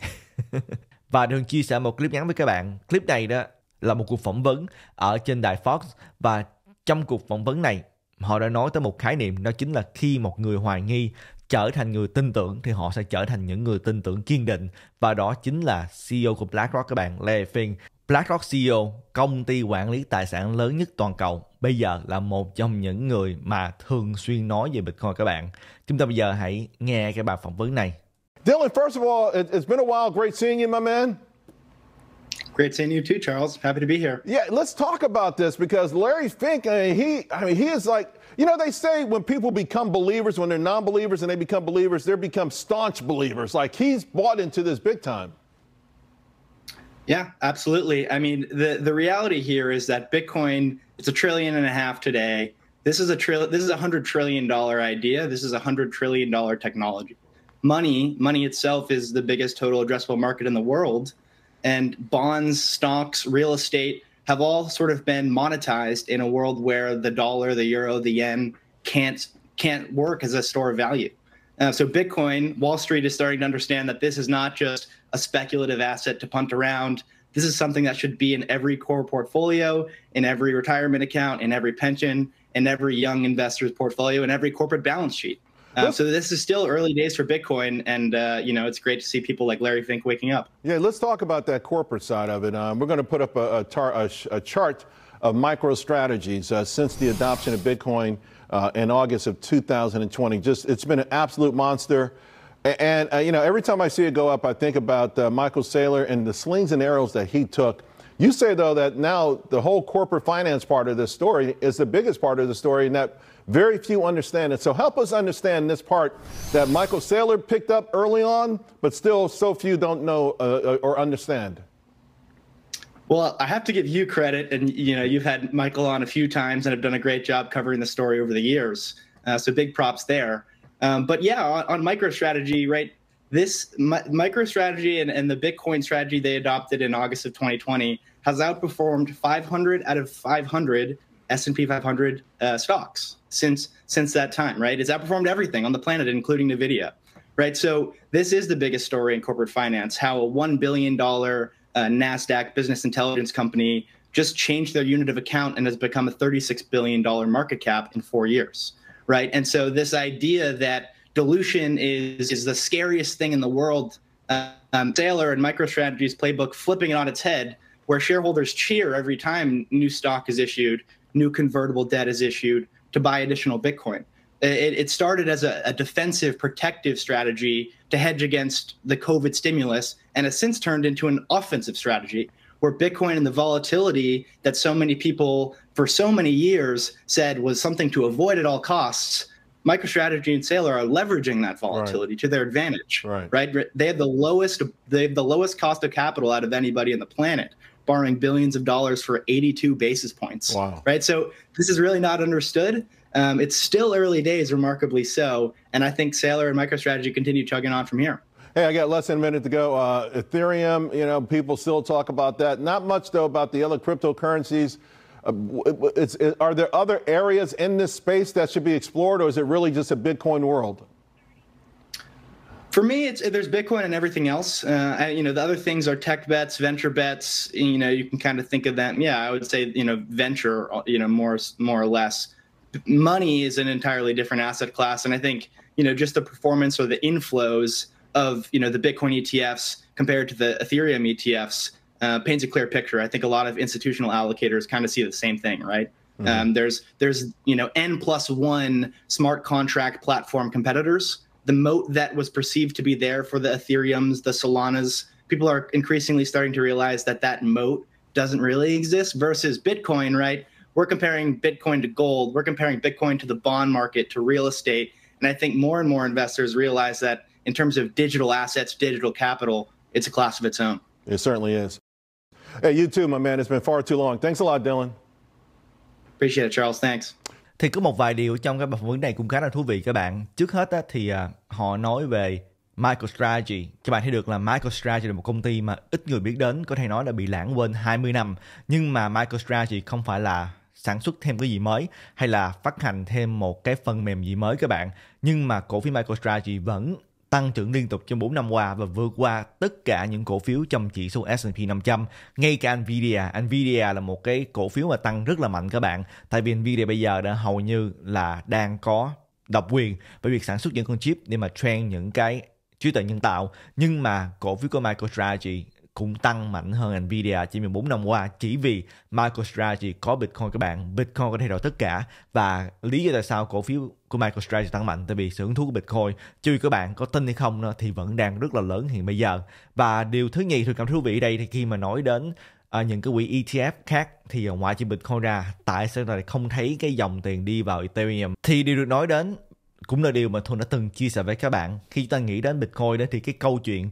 Speaker 1: [laughs] và đường chia sẻ một clip ngắn với các bạn clip này đó là một cuộc phỏng vấn ở trên đài Fox và trong cuộc phỏng vấn này, họ đã nói tới một khái niệm đó chính là khi một người hoài nghi trở thành người tin tưởng thì họ sẽ trở thành những người tin tưởng kiên định và đó chính là CEO của BlackRock các bạn, Larry Fink. BlackRock CEO, công ty quản lý tài sản lớn nhất toàn cầu, bây giờ là một trong những người mà thường xuyên nói về Bitcoin các bạn. Chúng ta bây giờ hãy nghe cái bài phỏng vấn này.
Speaker 2: Dylan, first of all, it's been a while. Great seeing you, my man.
Speaker 3: Great seeing you too, Charles. Happy to be here.
Speaker 2: Yeah, let's talk about this because Larry Fink, I mean, he, I mean, he is like, you know, they say when people become believers, when they're non-believers and they become believers, they become staunch believers. Like he's bought into this
Speaker 3: big time. Yeah, absolutely. I mean, the the reality here is that Bitcoin, it's a trillion and a half today. This is a trillion. This is a hundred trillion dollar idea. This is a hundred trillion dollar technology. Money, money itself is the biggest total addressable market in the world and bonds, stocks, real estate have all sort of been monetized in a world where the dollar, the euro, the yen can't can't work as a store of value. Uh, so Bitcoin, Wall Street is starting to understand that this is not just a speculative asset to punt around. This is something that should be in every core portfolio, in every retirement account, in every pension, in every young investor's portfolio, in every corporate balance sheet. Um, so this is still early days for Bitcoin, and uh, you know it's great to see people like Larry Fink waking up.
Speaker 2: Yeah, let's talk about that corporate side of it. Um, we're going to put up a, a, a, chart of micro strategies uh, since the adoption of Bitcoin uh, in August of 2020. Just it's been an absolute monster. And uh, you know, every time I see it go up, I think about uh, Michael Saylor and the slings and arrows that he took. You say though that now the whole corporate finance part of this story is the biggest part of the story, and that very few understand it. So help us understand this part that Michael Saylor picked up early on, but still so few don't know uh, uh, or understand.
Speaker 3: Well, I have to give you credit, and you know you've had Michael on a few times and have done a great job covering the story over the years. Uh, so big props there. Um, but yeah, on, on MicroStrategy, right? This mi- MicroStrategy and, and the Bitcoin strategy they adopted in August of 2020 has outperformed 500 out of 500 S&P 500 uh, stocks since since that time, right? It's outperformed everything on the planet, including Nvidia, right? So this is the biggest story in corporate finance: how a one billion dollar uh, Nasdaq business intelligence company just changed their unit of account and has become a 36 billion dollar market cap in four years, right? And so this idea that dilution is is the scariest thing in the world. Uh, um, Sailor and MicroStrategy's playbook flipping it on its head where shareholders cheer every time new stock is issued new convertible debt is issued to buy additional Bitcoin. It, it started as a, a, defensive protective strategy to hedge against the COVID stimulus and has since turned into an offensive strategy where Bitcoin and the volatility that so many people for so many years said was something to avoid at all costs. MicroStrategy and Sailor are leveraging that volatility right. to their advantage. Right. right. They have the lowest they have the lowest cost of capital out of anybody on the planet borrowing billions of dollars for 82 basis points. Wow. Right. So this is really not understood. Um, it's still early days, remarkably so. And I think Sailor and MicroStrategy continue chugging on from here. Hey, I got less than a minute to go. Uh, Ethereum, you know, people
Speaker 2: still talk about that. Not much, though, about the other cryptocurrencies. Uh, it, are there other areas in this space that should be explored, or is it really just a Bitcoin world?
Speaker 3: for me, it's there's Bitcoin and everything else. Uh, I, you know, the other things are tech bets, venture bets. You know, you can kind of think of them. Yeah, I would say you know venture. You know, more more or less, money is an entirely different asset class, and I think you know just the performance or the inflows of you know the Bitcoin ETFs compared to the Ethereum ETFs uh, paints a clear picture. I think a lot of institutional allocators kind of see the same thing, right? Mm-hmm. Um, there's there's you know n plus one smart contract platform competitors the moat that was perceived to be there for the Ethereums, the Solanas, people are increasingly starting to realize that that moat doesn't really exist versus Bitcoin, right? We're comparing Bitcoin to gold, we're comparing Bitcoin to the bond market, to real estate. And I think more and more investors realize that in terms of digital assets, digital capital, it's a class of its own. It certainly
Speaker 2: is. Hey, you too, my man. It's been far too long. Thanks a lot, Dylan. Appreciate it,
Speaker 3: Charles. Thanks.
Speaker 1: thì có một vài điều trong cái bài phỏng vấn này cũng khá là thú vị các bạn trước hết á, thì à, họ nói về MicroStrategy các bạn thấy được là MicroStrategy là một công ty mà ít người biết đến có thể nói là bị lãng quên 20 năm nhưng mà MicroStrategy không phải là sản xuất thêm cái gì mới hay là phát hành thêm một cái phần mềm gì mới các bạn nhưng mà cổ phiếu MicroStrategy vẫn tăng trưởng liên tục trong 4 năm qua và vượt qua tất cả những cổ phiếu trong chỉ số S&P 500, ngay cả Nvidia. Nvidia là một cái cổ phiếu mà tăng rất là mạnh các bạn, tại vì Nvidia bây giờ đã hầu như là đang có độc quyền bởi việc sản xuất những con chip để mà train những cái trí tuệ nhân tạo nhưng mà cổ phiếu của MicroStrategy cũng tăng mạnh hơn Nvidia chỉ 14 năm qua chỉ vì MicroStrategy có Bitcoin các bạn. Bitcoin có thay đổi tất cả và lý do tại sao cổ phiếu của MicroStrategy tăng mạnh tại vì sự hứng thú của Bitcoin chứ các bạn có tin hay không nữa, thì vẫn đang rất là lớn hiện bây giờ. Và điều thứ nhì tôi cảm thú vị đây thì khi mà nói đến À, những cái quỹ ETF khác thì ngoại trừ Bitcoin ra tại sao lại không thấy cái dòng tiền đi vào Ethereum thì điều được nói đến cũng là điều mà tôi đã từng chia sẻ với các bạn khi chúng ta nghĩ đến Bitcoin đó thì cái câu chuyện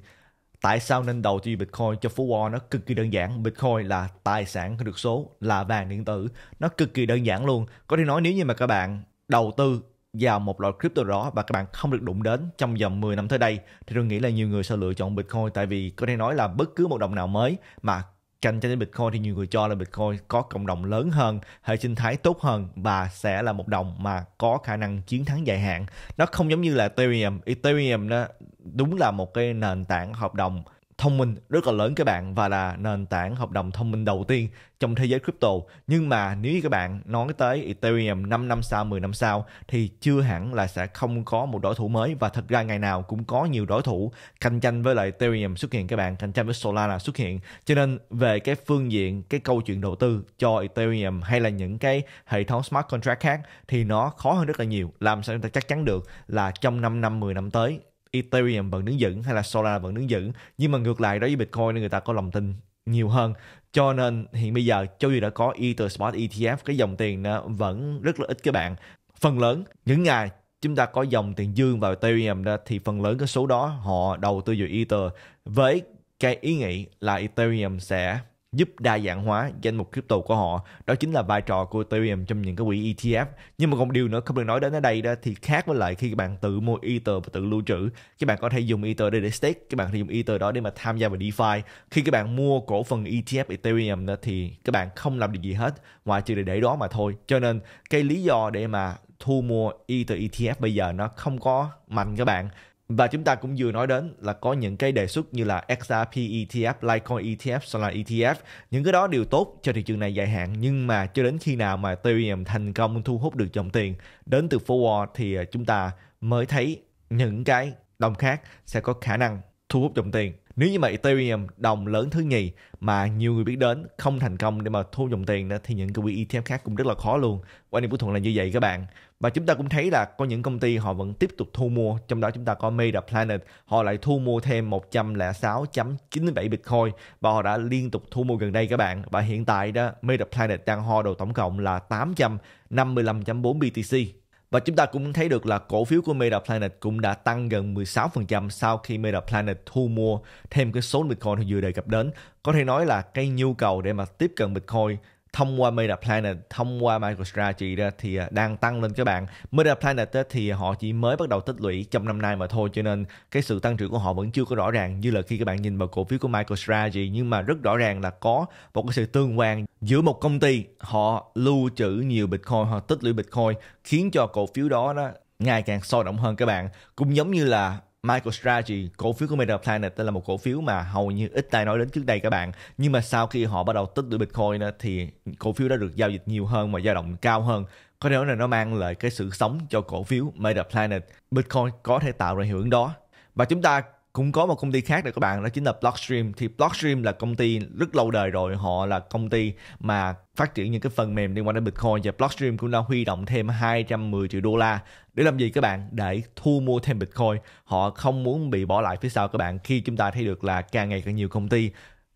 Speaker 1: Tại sao nên đầu tư Bitcoin cho Phú Wall nó cực kỳ đơn giản. Bitcoin là tài sản được số, là vàng điện tử. Nó cực kỳ đơn giản luôn. Có thể nói nếu như mà các bạn đầu tư vào một loại crypto đó và các bạn không được đụng đến trong vòng 10 năm tới đây thì tôi nghĩ là nhiều người sẽ lựa chọn Bitcoin tại vì có thể nói là bất cứ một đồng nào mới mà cạnh tranh với Bitcoin thì nhiều người cho là Bitcoin có cộng đồng lớn hơn, hệ sinh thái tốt hơn và sẽ là một đồng mà có khả năng chiến thắng dài hạn. Nó không giống như là Ethereum. Ethereum đó đúng là một cái nền tảng hợp đồng thông minh rất là lớn các bạn và là nền tảng hợp đồng thông minh đầu tiên trong thế giới crypto. Nhưng mà nếu như các bạn nói tới Ethereum 5 năm sau, 10 năm sau thì chưa hẳn là sẽ không có một đối thủ mới và thật ra ngày nào cũng có nhiều đối thủ cạnh tranh với lại Ethereum xuất hiện các bạn, cạnh tranh với Solana xuất hiện. Cho nên về cái phương diện cái câu chuyện đầu tư cho Ethereum hay là những cái hệ thống smart contract khác thì nó khó hơn rất là nhiều. Làm sao chúng ta chắc chắn được là trong 5 năm, 10 năm tới Ethereum vẫn đứng vững hay là Solana vẫn đứng vững nhưng mà ngược lại đối với Bitcoin người ta có lòng tin nhiều hơn cho nên hiện bây giờ cho dù đã có Ether Spot ETF cái dòng tiền nó vẫn rất là ít các bạn phần lớn những ngày chúng ta có dòng tiền dương vào Ethereum đó thì phần lớn cái số đó họ đầu tư vào Ether với cái ý nghĩ là Ethereum sẽ giúp đa dạng hóa danh mục crypto của họ đó chính là vai trò của Ethereum trong những cái quỹ ETF nhưng mà còn điều nữa không được nói đến ở đây đó thì khác với lại khi các bạn tự mua Ether và tự lưu trữ các bạn có thể dùng Ether để để stake các bạn có thể dùng Ether đó để mà tham gia vào DeFi khi các bạn mua cổ phần ETF Ethereum đó thì các bạn không làm được gì hết ngoài trừ để để đó mà thôi cho nên cái lý do để mà thu mua Ether ETF bây giờ nó không có mạnh các bạn và chúng ta cũng vừa nói đến là có những cái đề xuất như là XRP ETF, Litecoin ETF, Solana ETF. Những cái đó đều tốt cho thị trường này dài hạn nhưng mà cho đến khi nào mà Ethereum thành công thu hút được dòng tiền đến từ forward thì à, chúng ta mới thấy những cái đồng khác sẽ có khả năng thu hút dòng tiền. Nếu như mà Ethereum đồng lớn thứ nhì mà nhiều người biết đến không thành công để mà thu dòng tiền đó thì những cái quỹ ETF khác cũng rất là khó luôn. Quan điểm của Thuận là như vậy các bạn và chúng ta cũng thấy là có những công ty họ vẫn tiếp tục thu mua trong đó chúng ta có Meta Planet họ lại thu mua thêm 106.97 Bitcoin và họ đã liên tục thu mua gần đây các bạn và hiện tại đó Meta Planet đang ho đầu tổng cộng là 855.4 BTC và chúng ta cũng thấy được là cổ phiếu của Meta Planet cũng đã tăng gần 16% sau khi Meta Planet thu mua thêm cái số Bitcoin vừa đề cập đến. Có thể nói là cái nhu cầu để mà tiếp cận Bitcoin thông qua Meta Planet, thông qua MicroStrategy đó thì à, đang tăng lên các bạn. Meta Planet đó thì họ chỉ mới bắt đầu tích lũy trong năm nay mà thôi cho nên cái sự tăng trưởng của họ vẫn chưa có rõ ràng như là khi các bạn nhìn vào cổ phiếu của MicroStrategy nhưng mà rất rõ ràng là có một cái sự tương quan giữa một công ty họ lưu trữ nhiều Bitcoin, hoặc tích lũy Bitcoin khiến cho cổ phiếu đó nó ngày càng sôi động hơn các bạn. Cũng giống như là MicroStrategy, cổ phiếu của Meta Planet đây là một cổ phiếu mà hầu như ít ai nói đến trước đây các bạn. Nhưng mà sau khi họ bắt đầu tích lũy Bitcoin đó, thì cổ phiếu đã được giao dịch nhiều hơn và dao động cao hơn. Có thể nói là nó mang lại cái sự sống cho cổ phiếu Meta Planet. Bitcoin có thể tạo ra hiệu ứng đó. Và chúng ta cũng có một công ty khác được các bạn đó chính là Blockstream thì Blockstream là công ty rất lâu đời rồi họ là công ty mà phát triển những cái phần mềm liên quan đến Bitcoin và Blockstream cũng đã huy động thêm 210 triệu đô la để làm gì các bạn để thu mua thêm Bitcoin họ không muốn bị bỏ lại phía sau các bạn khi chúng ta thấy được là càng ngày càng nhiều công ty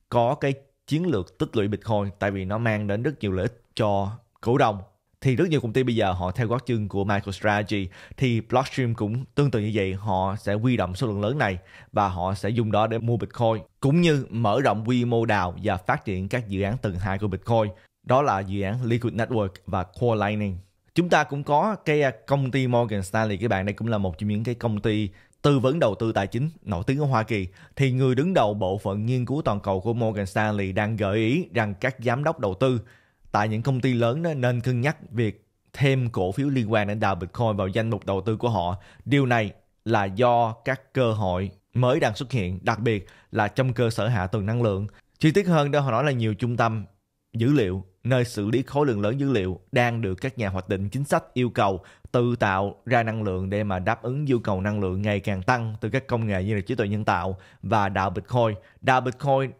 Speaker 1: có cái chiến lược tích lũy Bitcoin tại vì nó mang đến rất nhiều lợi ích cho cổ đông thì rất nhiều công ty bây giờ họ theo gót chân của MicroStrategy thì Blockstream cũng tương tự như vậy họ sẽ huy động số lượng lớn này và họ sẽ dùng đó để mua Bitcoin cũng như mở rộng quy mô đào và phát triển các dự án tầng hai của Bitcoin đó là dự án Liquid Network và Core Lightning chúng ta cũng có cái à, công ty Morgan Stanley các bạn đây cũng là một trong những cái công ty tư vấn đầu tư tài chính nổi tiếng ở Hoa Kỳ thì người đứng đầu bộ phận nghiên cứu toàn cầu của Morgan Stanley đang gợi ý rằng các giám đốc đầu tư tại những công ty lớn đó nên cân nhắc việc thêm cổ phiếu liên quan đến Dow Bitcoin vào danh mục đầu tư của họ. Điều này là do các cơ hội mới đang xuất hiện, đặc biệt là trong cơ sở hạ tầng năng lượng. Chi tiết hơn đó họ nói là nhiều trung tâm dữ liệu nơi xử lý khối lượng lớn dữ liệu đang được các nhà hoạch định chính sách yêu cầu tự tạo ra năng lượng để mà đáp ứng nhu cầu năng lượng ngày càng tăng từ các công nghệ như là trí tuệ nhân tạo và đạo Bitcoin. Đạo Bitcoin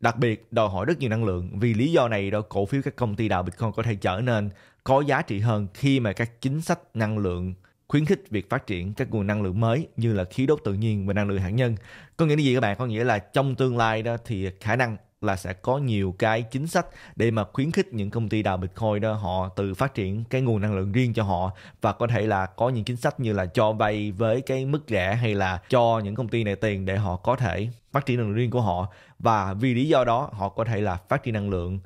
Speaker 1: Đặc biệt đòi hỏi rất nhiều năng lượng vì lý do này đó cổ phiếu các công ty đào Bitcoin có thể trở nên có giá trị hơn khi mà các chính sách năng lượng khuyến khích việc phát triển các nguồn năng lượng mới như là khí đốt tự nhiên và năng lượng hạt nhân. Có nghĩa là gì các bạn? Có nghĩa là trong tương lai đó thì khả năng là sẽ có nhiều cái chính sách để mà khuyến khích những công ty đào Bitcoin đó họ tự phát triển cái nguồn năng lượng riêng cho họ và có thể là có những chính sách như là cho vay với cái mức rẻ hay là cho những công ty này tiền để họ có thể phát triển năng lượng riêng của họ và vì lý do đó họ có thể là phát triển năng lượng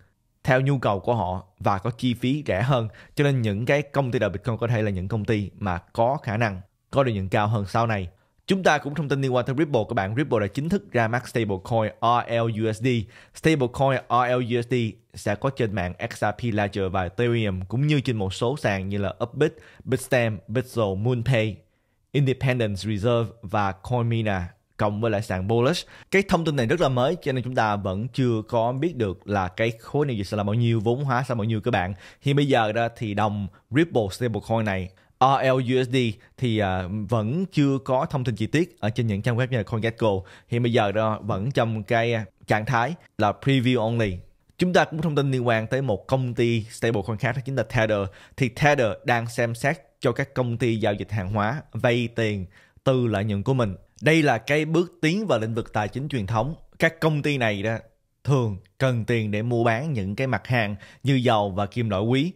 Speaker 1: theo nhu cầu của họ và có chi phí rẻ hơn cho nên những cái công ty đào Bitcoin có thể là những công ty mà có khả năng có lợi nhuận cao hơn sau này Chúng ta cũng thông tin liên quan tới Ripple các bạn. Ripple đã chính thức ra mắt stablecoin RLUSD. Stablecoin RLUSD sẽ có trên mạng XRP Ledger và Ethereum cũng như trên một số sàn như là Upbit, Bitstamp, Bitso, MoonPay, Independence Reserve và Coinmina cộng với lại sàn Bullish. Cái thông tin này rất là mới cho nên chúng ta vẫn chưa có biết được là cái khối này sẽ là bao nhiêu, vốn hóa sẽ bao nhiêu các bạn. Thì bây giờ đó thì đồng Ripple stablecoin này RLUSD thì à, vẫn chưa có thông tin chi tiết ở trên những trang web như CoinGecko. Hiện bây giờ đó vẫn trong cái trạng thái là preview only. Chúng ta cũng thông tin liên quan tới một công ty stablecoin khác đó chính là Tether. Thì Tether đang xem xét cho các công ty giao dịch hàng hóa vay tiền từ lợi nhuận của mình. Đây là cái bước tiến vào lĩnh vực tài chính truyền thống. Các công ty này đó thường cần tiền để mua bán những cái mặt hàng như dầu và kim loại quý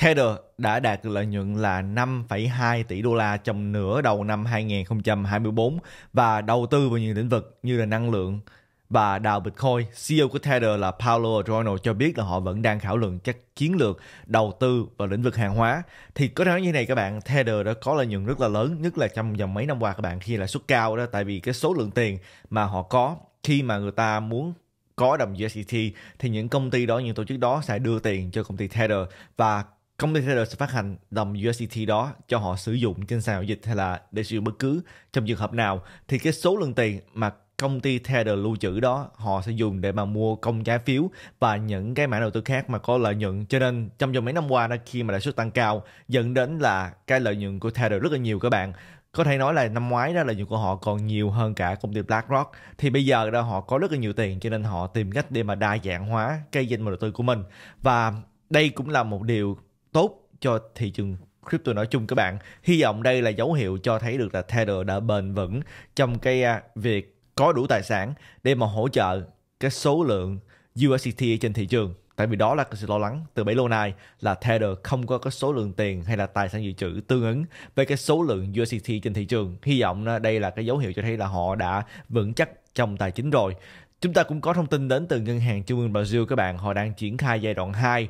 Speaker 1: Tether đã đạt lợi nhuận là 5,2 tỷ đô la trong nửa đầu năm 2024 và đầu tư vào nhiều lĩnh vực như là năng lượng và đào Bitcoin. CEO của Tether là Paolo Adorno cho biết là họ vẫn đang khảo luận các chiến lược đầu tư vào lĩnh vực hàng hóa. Thì có thể nói như này các bạn, Tether đã có lợi nhuận rất là lớn, nhất là trong vòng mấy năm qua các bạn khi lãi suất cao đó, tại vì cái số lượng tiền mà họ có khi mà người ta muốn có đồng USDT thì những công ty đó, những tổ chức đó sẽ đưa tiền cho công ty Tether và công ty tether sẽ phát hành đồng USDT đó cho họ sử dụng trên sàn giao dịch hay là để sử dụng bất cứ trong trường hợp nào thì cái số lượng tiền mà công ty tether lưu trữ đó họ sẽ dùng để mà mua công trái phiếu và những cái mã đầu tư khác mà có lợi nhuận cho nên trong vòng mấy năm qua đó khi mà lãi suất tăng cao dẫn đến là cái lợi nhuận của tether rất là nhiều các bạn có thể nói là năm ngoái đó lợi nhuận của họ còn nhiều hơn cả công ty BlackRock thì bây giờ đó họ có rất là nhiều tiền cho nên họ tìm cách để mà đa dạng hóa cái danh mục đầu tư của mình và đây cũng là một điều tốt cho thị trường crypto nói chung các bạn. Hy vọng đây là dấu hiệu cho thấy được là Tether đã bền vững trong cái à, việc có đủ tài sản để mà hỗ trợ cái số lượng USDT trên thị trường. Tại vì đó là cái sự lo lắng từ bấy lâu nay là Tether không có cái số lượng tiền hay là tài sản dự trữ tương ứng với cái số lượng USDT trên thị trường. Hy vọng à, đây là cái dấu hiệu cho thấy là họ đã vững chắc trong tài chính rồi. Chúng ta cũng có thông tin đến từ Ngân hàng Trung ương Brazil các bạn, họ đang triển khai giai đoạn 2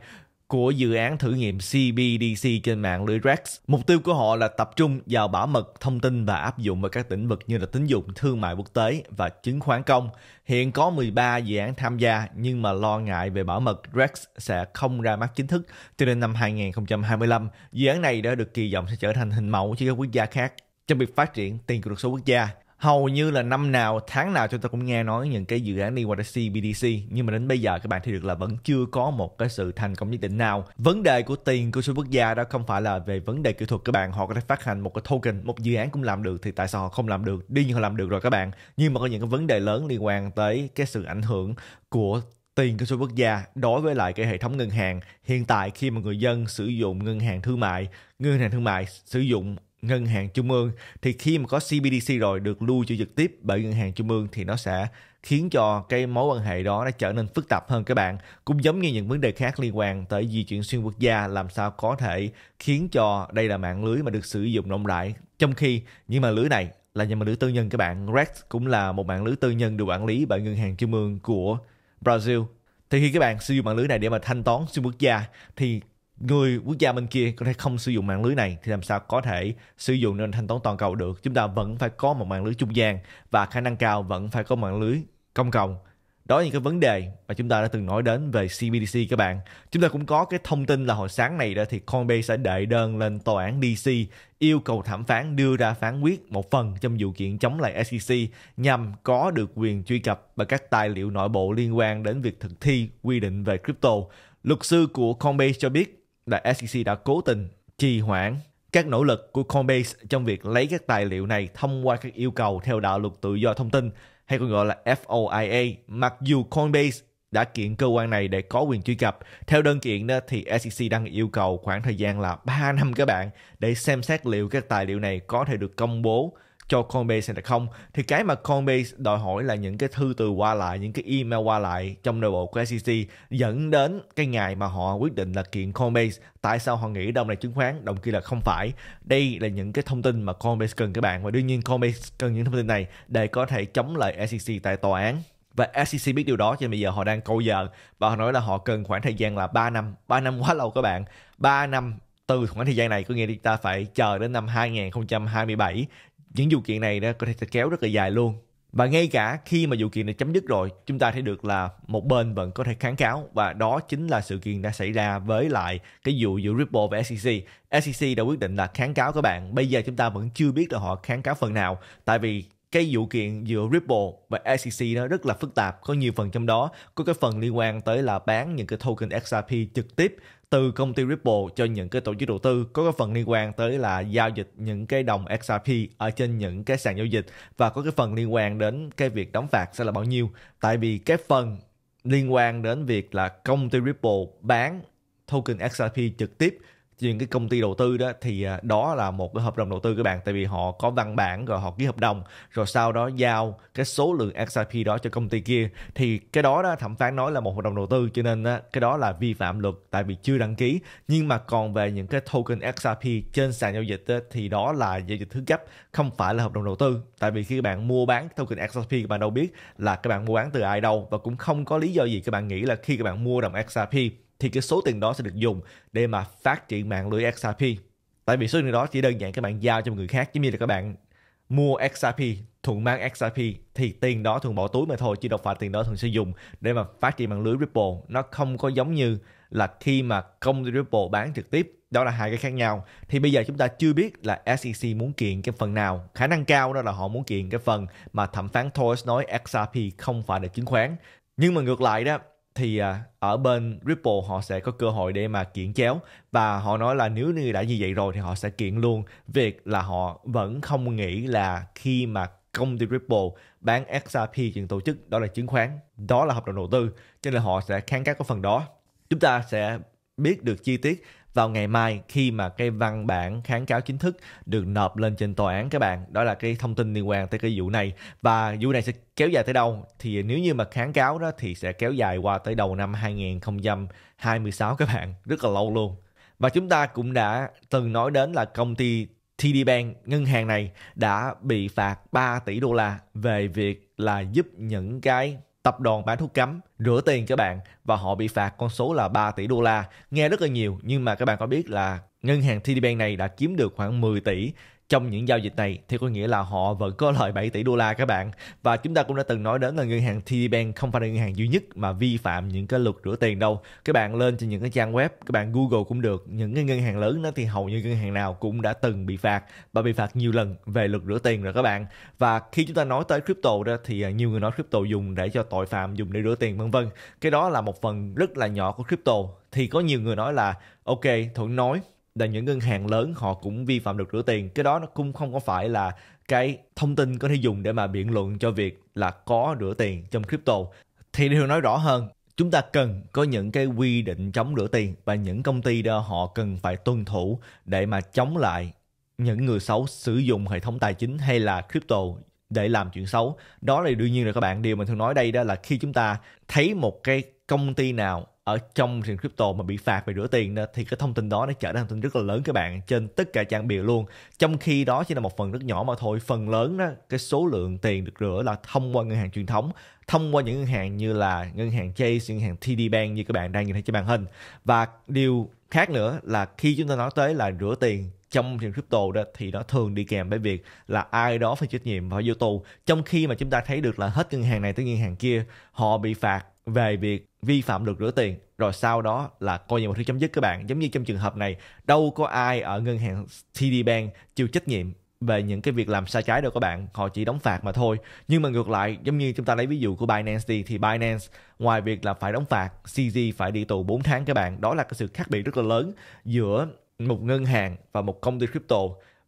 Speaker 1: của dự án thử nghiệm CBDC trên mạng lưới Rex. Mục tiêu của họ là tập trung vào bảo mật thông tin và áp dụng vào các lĩnh vực như là tín dụng, thương mại quốc tế và chứng khoán công. Hiện có 13 dự án tham gia nhưng mà lo ngại về bảo mật Rex sẽ không ra mắt chính thức cho đến năm 2025. Dự án này đã được kỳ vọng sẽ trở thành hình mẫu cho các quốc gia khác trong việc phát triển tiền kỹ thuật số quốc gia hầu như là năm nào tháng nào chúng ta cũng nghe nói những cái dự án liên quan đến CBDC nhưng mà đến bây giờ các bạn thấy được là vẫn chưa có một cái sự thành công nhất định nào vấn đề của tiền của số quốc gia đó không phải là về vấn đề kỹ thuật các bạn họ có thể phát hành một cái token một dự án cũng làm được thì tại sao họ không làm được đi nhưng họ làm được rồi các bạn nhưng mà có những cái vấn đề lớn liên quan tới cái sự ảnh hưởng của tiền của số quốc gia đối với lại cái hệ thống ngân hàng hiện tại khi mà người dân sử dụng ngân hàng thương mại ngân hàng thương mại sử dụng ngân hàng trung ương thì khi mà có CBDC rồi được lưu cho trực tiếp bởi ngân hàng trung ương thì nó sẽ khiến cho cái mối quan hệ đó nó trở nên phức tạp hơn các bạn cũng giống như những vấn đề khác liên quan tới di chuyển xuyên quốc gia làm sao có thể khiến cho đây là mạng lưới mà được sử dụng rộng rãi trong khi nhưng mà lưới này là nhà mạng lưới tư nhân các bạn Rex cũng là một mạng lưới tư nhân được quản lý bởi ngân hàng trung ương của Brazil thì khi các bạn sử dụng mạng lưới này để mà thanh toán xuyên quốc gia thì người quốc gia bên kia có thể không sử dụng mạng lưới này thì làm sao có thể sử dụng nền thanh toán toàn cầu được chúng ta vẫn phải có một mạng lưới trung gian và khả năng cao vẫn phải có mạng lưới công cộng đó là những cái vấn đề mà chúng ta đã từng nói đến về CBDC các bạn. Chúng ta cũng có cái thông tin là hồi sáng này đó thì Coinbase sẽ đệ đơn lên tòa án DC yêu cầu thẩm phán đưa ra phán quyết một phần trong vụ kiện chống lại SEC nhằm có được quyền truy cập và các tài liệu nội bộ liên quan đến việc thực thi quy định về crypto. Luật sư của Coinbase cho biết là SEC đã cố tình trì hoãn các nỗ lực của Coinbase trong việc lấy các tài liệu này thông qua các yêu cầu theo đạo luật tự do thông tin hay còn gọi là FOIA. Mặc dù Coinbase đã kiện cơ quan này để có quyền truy cập. Theo đơn kiện đó, thì SEC đang yêu cầu khoảng thời gian là 3 năm các bạn để xem xét liệu các tài liệu này có thể được công bố cho Coinbase hay là không thì cái mà Coinbase đòi hỏi là những cái thư từ qua lại những cái email qua lại trong nội bộ của SEC dẫn đến cái ngày mà họ quyết định là kiện Coinbase tại sao họ nghĩ đồng này chứng khoán đồng kia là không phải đây là những cái thông tin mà Coinbase cần các bạn và đương nhiên Coinbase cần những thông tin này để có thể chống lại SEC tại tòa án và SEC biết điều đó cho nên bây giờ họ đang câu giờ và họ nói là họ cần khoảng thời gian là 3 năm 3 năm quá lâu các bạn 3 năm từ khoảng thời gian này có nghĩa là ta phải chờ đến năm 2027 những vụ kiện này đó có thể sẽ kéo rất là dài luôn và ngay cả khi mà vụ kiện này chấm dứt rồi chúng ta thấy được là một bên vẫn có thể kháng cáo và đó chính là sự kiện đã xảy ra với lại cái vụ giữa Ripple và SEC SEC đã quyết định là kháng cáo các bạn bây giờ chúng ta vẫn chưa biết là họ kháng cáo phần nào tại vì cái vụ kiện giữa Ripple và SEC nó rất là phức tạp, có nhiều phần trong đó, có cái phần liên quan tới là bán những cái token XRP trực tiếp từ công ty Ripple cho những cái tổ chức đầu tư, có cái phần liên quan tới là giao dịch những cái đồng XRP ở trên những cái sàn giao dịch và có cái phần liên quan đến cái việc đóng phạt sẽ là bao nhiêu. Tại vì cái phần liên quan đến việc là công ty Ripple bán token XRP trực tiếp riêng cái công ty đầu tư đó thì à, đó là một cái hợp đồng đầu tư các bạn tại vì họ có văn bản rồi họ ký hợp đồng rồi sau đó giao cái số lượng XRP đó cho công ty kia thì cái đó đó thẩm phán nói là một hợp đồng đầu tư cho nên đó, cái đó là vi phạm luật tại vì chưa đăng ký nhưng mà còn về những cái token XRP trên sàn giao dịch đó, thì đó là giao dịch thứ cấp không phải là hợp đồng đầu tư tại vì khi các bạn mua bán token XRP các bạn đâu biết là các bạn mua bán từ ai đâu và cũng không có lý do gì các bạn nghĩ là khi các bạn mua đồng XRP thì cái số tiền đó sẽ được dùng để mà phát triển mạng lưới XRP. Tại vì số tiền đó chỉ đơn giản các bạn giao cho người khác giống như là các bạn mua XRP, Thuận mang XRP thì tiền đó thường bỏ túi mà thôi chứ đâu phải tiền đó thường sẽ dùng để mà phát triển mạng lưới Ripple. Nó không có giống như là khi mà công ty Ripple bán trực tiếp đó là hai cái khác nhau thì bây giờ chúng ta chưa biết là SEC muốn kiện cái phần nào khả năng cao đó là họ muốn kiện cái phần mà thẩm phán Torres nói XRP không phải là chứng khoán nhưng mà ngược lại đó thì à, ở bên Ripple họ sẽ có cơ hội để mà kiện chéo và họ nói là nếu như đã như vậy rồi thì họ sẽ kiện luôn việc là họ vẫn không nghĩ là khi mà công ty Ripple bán XRP cho tổ chức đó là chứng khoán, đó là hợp đồng đầu tư cho nên họ sẽ kháng cáo cái phần đó. Chúng ta sẽ biết được chi tiết vào ngày mai khi mà cái văn bản kháng cáo chính thức được nộp lên trên tòa án các bạn đó là cái thông tin liên quan tới cái vụ này và vụ này sẽ kéo dài tới đâu thì nếu như mà kháng cáo đó thì sẽ kéo dài qua tới đầu năm 2026 các bạn rất là lâu luôn và chúng ta cũng đã từng nói đến là công ty TD Bank, ngân hàng này đã bị phạt 3 tỷ đô la về việc là giúp những cái tập đoàn bán thuốc cấm rửa tiền các bạn và họ bị phạt con số là 3 tỷ đô la. Nghe rất là nhiều nhưng mà các bạn có biết là ngân hàng TD Bank này đã kiếm được khoảng 10 tỷ trong những giao dịch này thì có nghĩa là họ vẫn có lợi 7 tỷ đô la các bạn và chúng ta cũng đã từng nói đến là ngân hàng TD Bank không phải là ngân hàng duy nhất mà vi phạm những cái luật rửa tiền đâu các bạn lên trên những cái trang web các bạn Google cũng được những cái ngân hàng lớn đó thì hầu như ngân hàng nào cũng đã từng bị phạt và bị phạt nhiều lần về luật rửa tiền rồi các bạn và khi chúng ta nói tới crypto đó thì à, nhiều người nói crypto dùng để cho tội phạm dùng để rửa tiền vân vân cái đó là một phần rất là nhỏ của crypto thì có nhiều người nói là ok thuận nói là những ngân hàng lớn họ cũng vi phạm được rửa tiền cái đó nó cũng không có phải là cái thông tin có thể dùng để mà biện luận cho việc là có rửa tiền trong crypto thì điều nói rõ hơn chúng ta cần có những cái quy định chống rửa tiền và những công ty đó họ cần phải tuân thủ để mà chống lại những người xấu sử dụng hệ thống tài chính hay là crypto để làm chuyện xấu đó là đương nhiên rồi các bạn điều mình thường nói đây đó là khi chúng ta thấy một cái công ty nào ở trong thị crypto mà bị phạt về rửa tiền đó, thì cái thông tin đó nó trở ra thông tin rất là lớn các bạn trên tất cả trang bìa luôn trong khi đó chỉ là một phần rất nhỏ mà thôi phần lớn đó cái số lượng tiền được rửa là thông qua ngân hàng truyền thống thông qua những ngân hàng như là ngân hàng Chase, ngân hàng TD Bank như các bạn đang nhìn thấy trên màn hình và điều khác nữa là khi chúng ta nói tới là rửa tiền trong thị trường crypto đó thì nó thường đi kèm với việc là ai đó phải trách nhiệm và phải vô tù trong khi mà chúng ta thấy được là hết ngân hàng này tới ngân hàng kia họ bị phạt về việc vi phạm luật rửa tiền rồi sau đó là coi như một thứ chấm dứt các bạn giống như trong trường hợp này đâu có ai ở ngân hàng TD Bank chịu trách nhiệm về những cái việc làm sai trái đâu các bạn họ chỉ đóng phạt mà thôi nhưng mà ngược lại giống như chúng ta lấy ví dụ của Binance đi thì Binance ngoài việc là phải đóng phạt CZ phải đi tù 4 tháng các bạn đó là cái sự khác biệt rất là lớn giữa một ngân hàng và một công ty crypto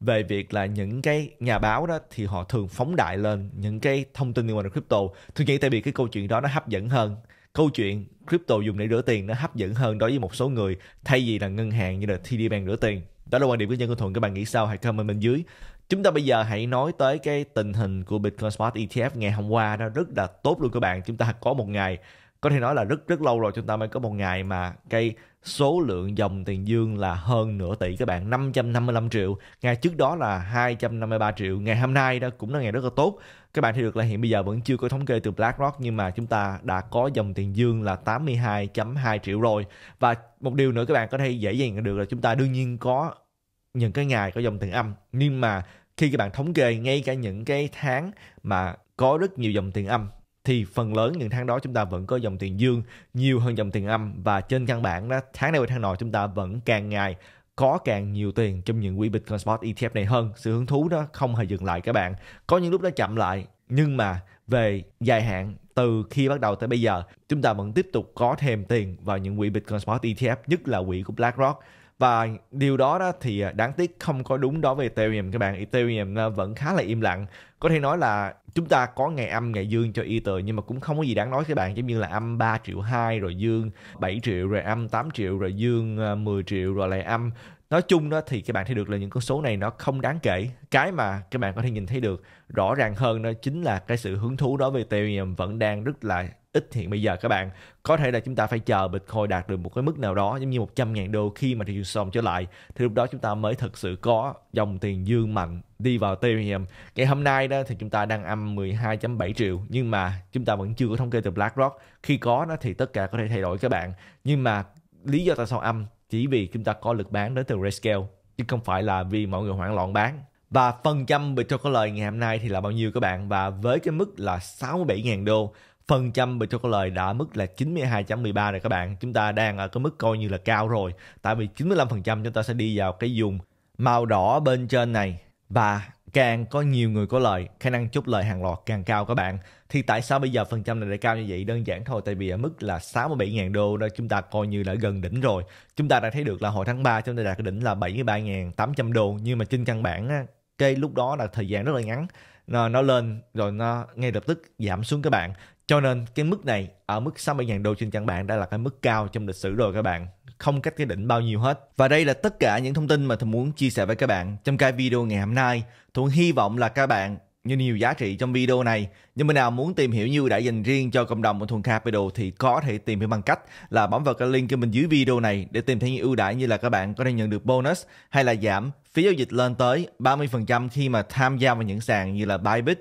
Speaker 1: về việc là những cái nhà báo đó thì họ thường phóng đại lên những cái thông tin liên quan đến crypto thường vậy tại vì cái câu chuyện đó nó hấp dẫn hơn câu chuyện crypto dùng để rửa tiền nó hấp dẫn hơn đối với một số người thay vì là ngân hàng như là TD Bank rửa tiền đó là quan điểm của nhân của thuận các bạn nghĩ sao hãy comment bên dưới chúng ta bây giờ hãy nói tới cái tình hình của Bitcoin Spot ETF ngày hôm qua nó rất là tốt luôn các bạn chúng ta có một ngày có thể nói là rất rất lâu rồi chúng ta mới có một ngày mà cây số lượng dòng tiền dương là hơn nửa tỷ các bạn 555 triệu ngày trước đó là 253 triệu ngày hôm nay đó cũng là ngày rất là tốt các bạn thấy được là hiện bây giờ vẫn chưa có thống kê từ BlackRock nhưng mà chúng ta đã có dòng tiền dương là 82.2 triệu rồi và một điều nữa các bạn có thể dễ dàng được là chúng ta đương nhiên có những cái ngày có dòng tiền âm nhưng mà khi các bạn thống kê ngay cả những cái tháng mà có rất nhiều dòng tiền âm thì phần lớn những tháng đó chúng ta vẫn có dòng tiền dương nhiều hơn dòng tiền âm và trên căn bản đó tháng này và tháng nọ chúng ta vẫn càng ngày có càng nhiều tiền trong những quỹ Bitcoin Spot ETF này hơn. Sự hứng thú đó không hề dừng lại các bạn. Có những lúc nó chậm lại nhưng mà về dài hạn từ khi bắt đầu tới bây giờ chúng ta vẫn tiếp tục có thêm tiền vào những quỹ Bitcoin Spot ETF nhất là quỹ của BlackRock và điều đó đó thì à, đáng tiếc không có đúng đó về Ethereum các bạn Ethereum à, vẫn khá là im lặng có thể nói là chúng ta có ngày âm ngày dương cho Ether nhưng mà cũng không có gì đáng nói các bạn giống như là âm 3 triệu 2 rồi dương 7 triệu rồi âm 8 triệu rồi dương 10 à, triệu rồi lại âm nói chung đó thì các bạn thấy được là những con số này nó không đáng kể cái mà các bạn có thể nhìn thấy được rõ ràng hơn đó chính là cái sự hứng thú đó về Ethereum vẫn đang rất là ít hiện bây giờ các bạn có thể là chúng ta phải chờ Bitcoin đạt được một cái mức nào đó giống như 100.000 đô khi mà thị trường sông trở lại thì lúc đó chúng ta mới thực sự có dòng tiền dương mạnh đi vào Ethereum ngày hôm nay đó thì chúng ta đang âm 12.7 triệu nhưng mà chúng ta vẫn chưa có thống kê từ BlackRock khi có nó thì tất cả có thể thay đổi các bạn nhưng mà lý do tại sao âm chỉ vì chúng ta có lực bán đến từ Rescale chứ không phải là vì mọi người hoảng loạn bán và phần trăm Bitcoin có lời ngày hôm nay thì là bao nhiêu các bạn và với cái mức là 67.000 đô phần trăm về cho câu lời đã mức là 92.13 rồi các bạn. Chúng ta đang ở cái mức coi như là cao rồi. Tại vì 95% chúng ta sẽ đi vào cái vùng màu đỏ bên trên này và càng có nhiều người có lời khả năng chốt lời hàng loạt càng cao các bạn thì tại sao bây giờ phần trăm này lại cao như vậy đơn giản thôi tại vì ở mức là 67.000 đô đó chúng ta coi như là gần đỉnh rồi chúng ta đã thấy được là hồi tháng 3 chúng ta đạt cái đỉnh là 73.800 đô nhưng mà trên căn bản á, cái lúc đó là thời gian rất là ngắn nó, nó lên rồi nó ngay lập tức giảm xuống các bạn cho nên cái mức này ở mức 60.000 đô trên căn bản đã là cái mức cao trong lịch sử rồi các bạn. Không cách cái đỉnh bao nhiêu hết. Và đây là tất cả những thông tin mà Thuận muốn chia sẻ với các bạn trong cái video ngày hôm nay. Thuận hy vọng là các bạn như nhiều giá trị trong video này. Nhưng mà nào muốn tìm hiểu như đã dành riêng cho cộng đồng của Thuần Capital thì có thể tìm hiểu bằng cách là bấm vào cái link bên dưới video này để tìm thấy những ưu đãi như là các bạn có thể nhận được bonus hay là giảm phí giao dịch lên tới 30% khi mà tham gia vào những sàn như là Bybit,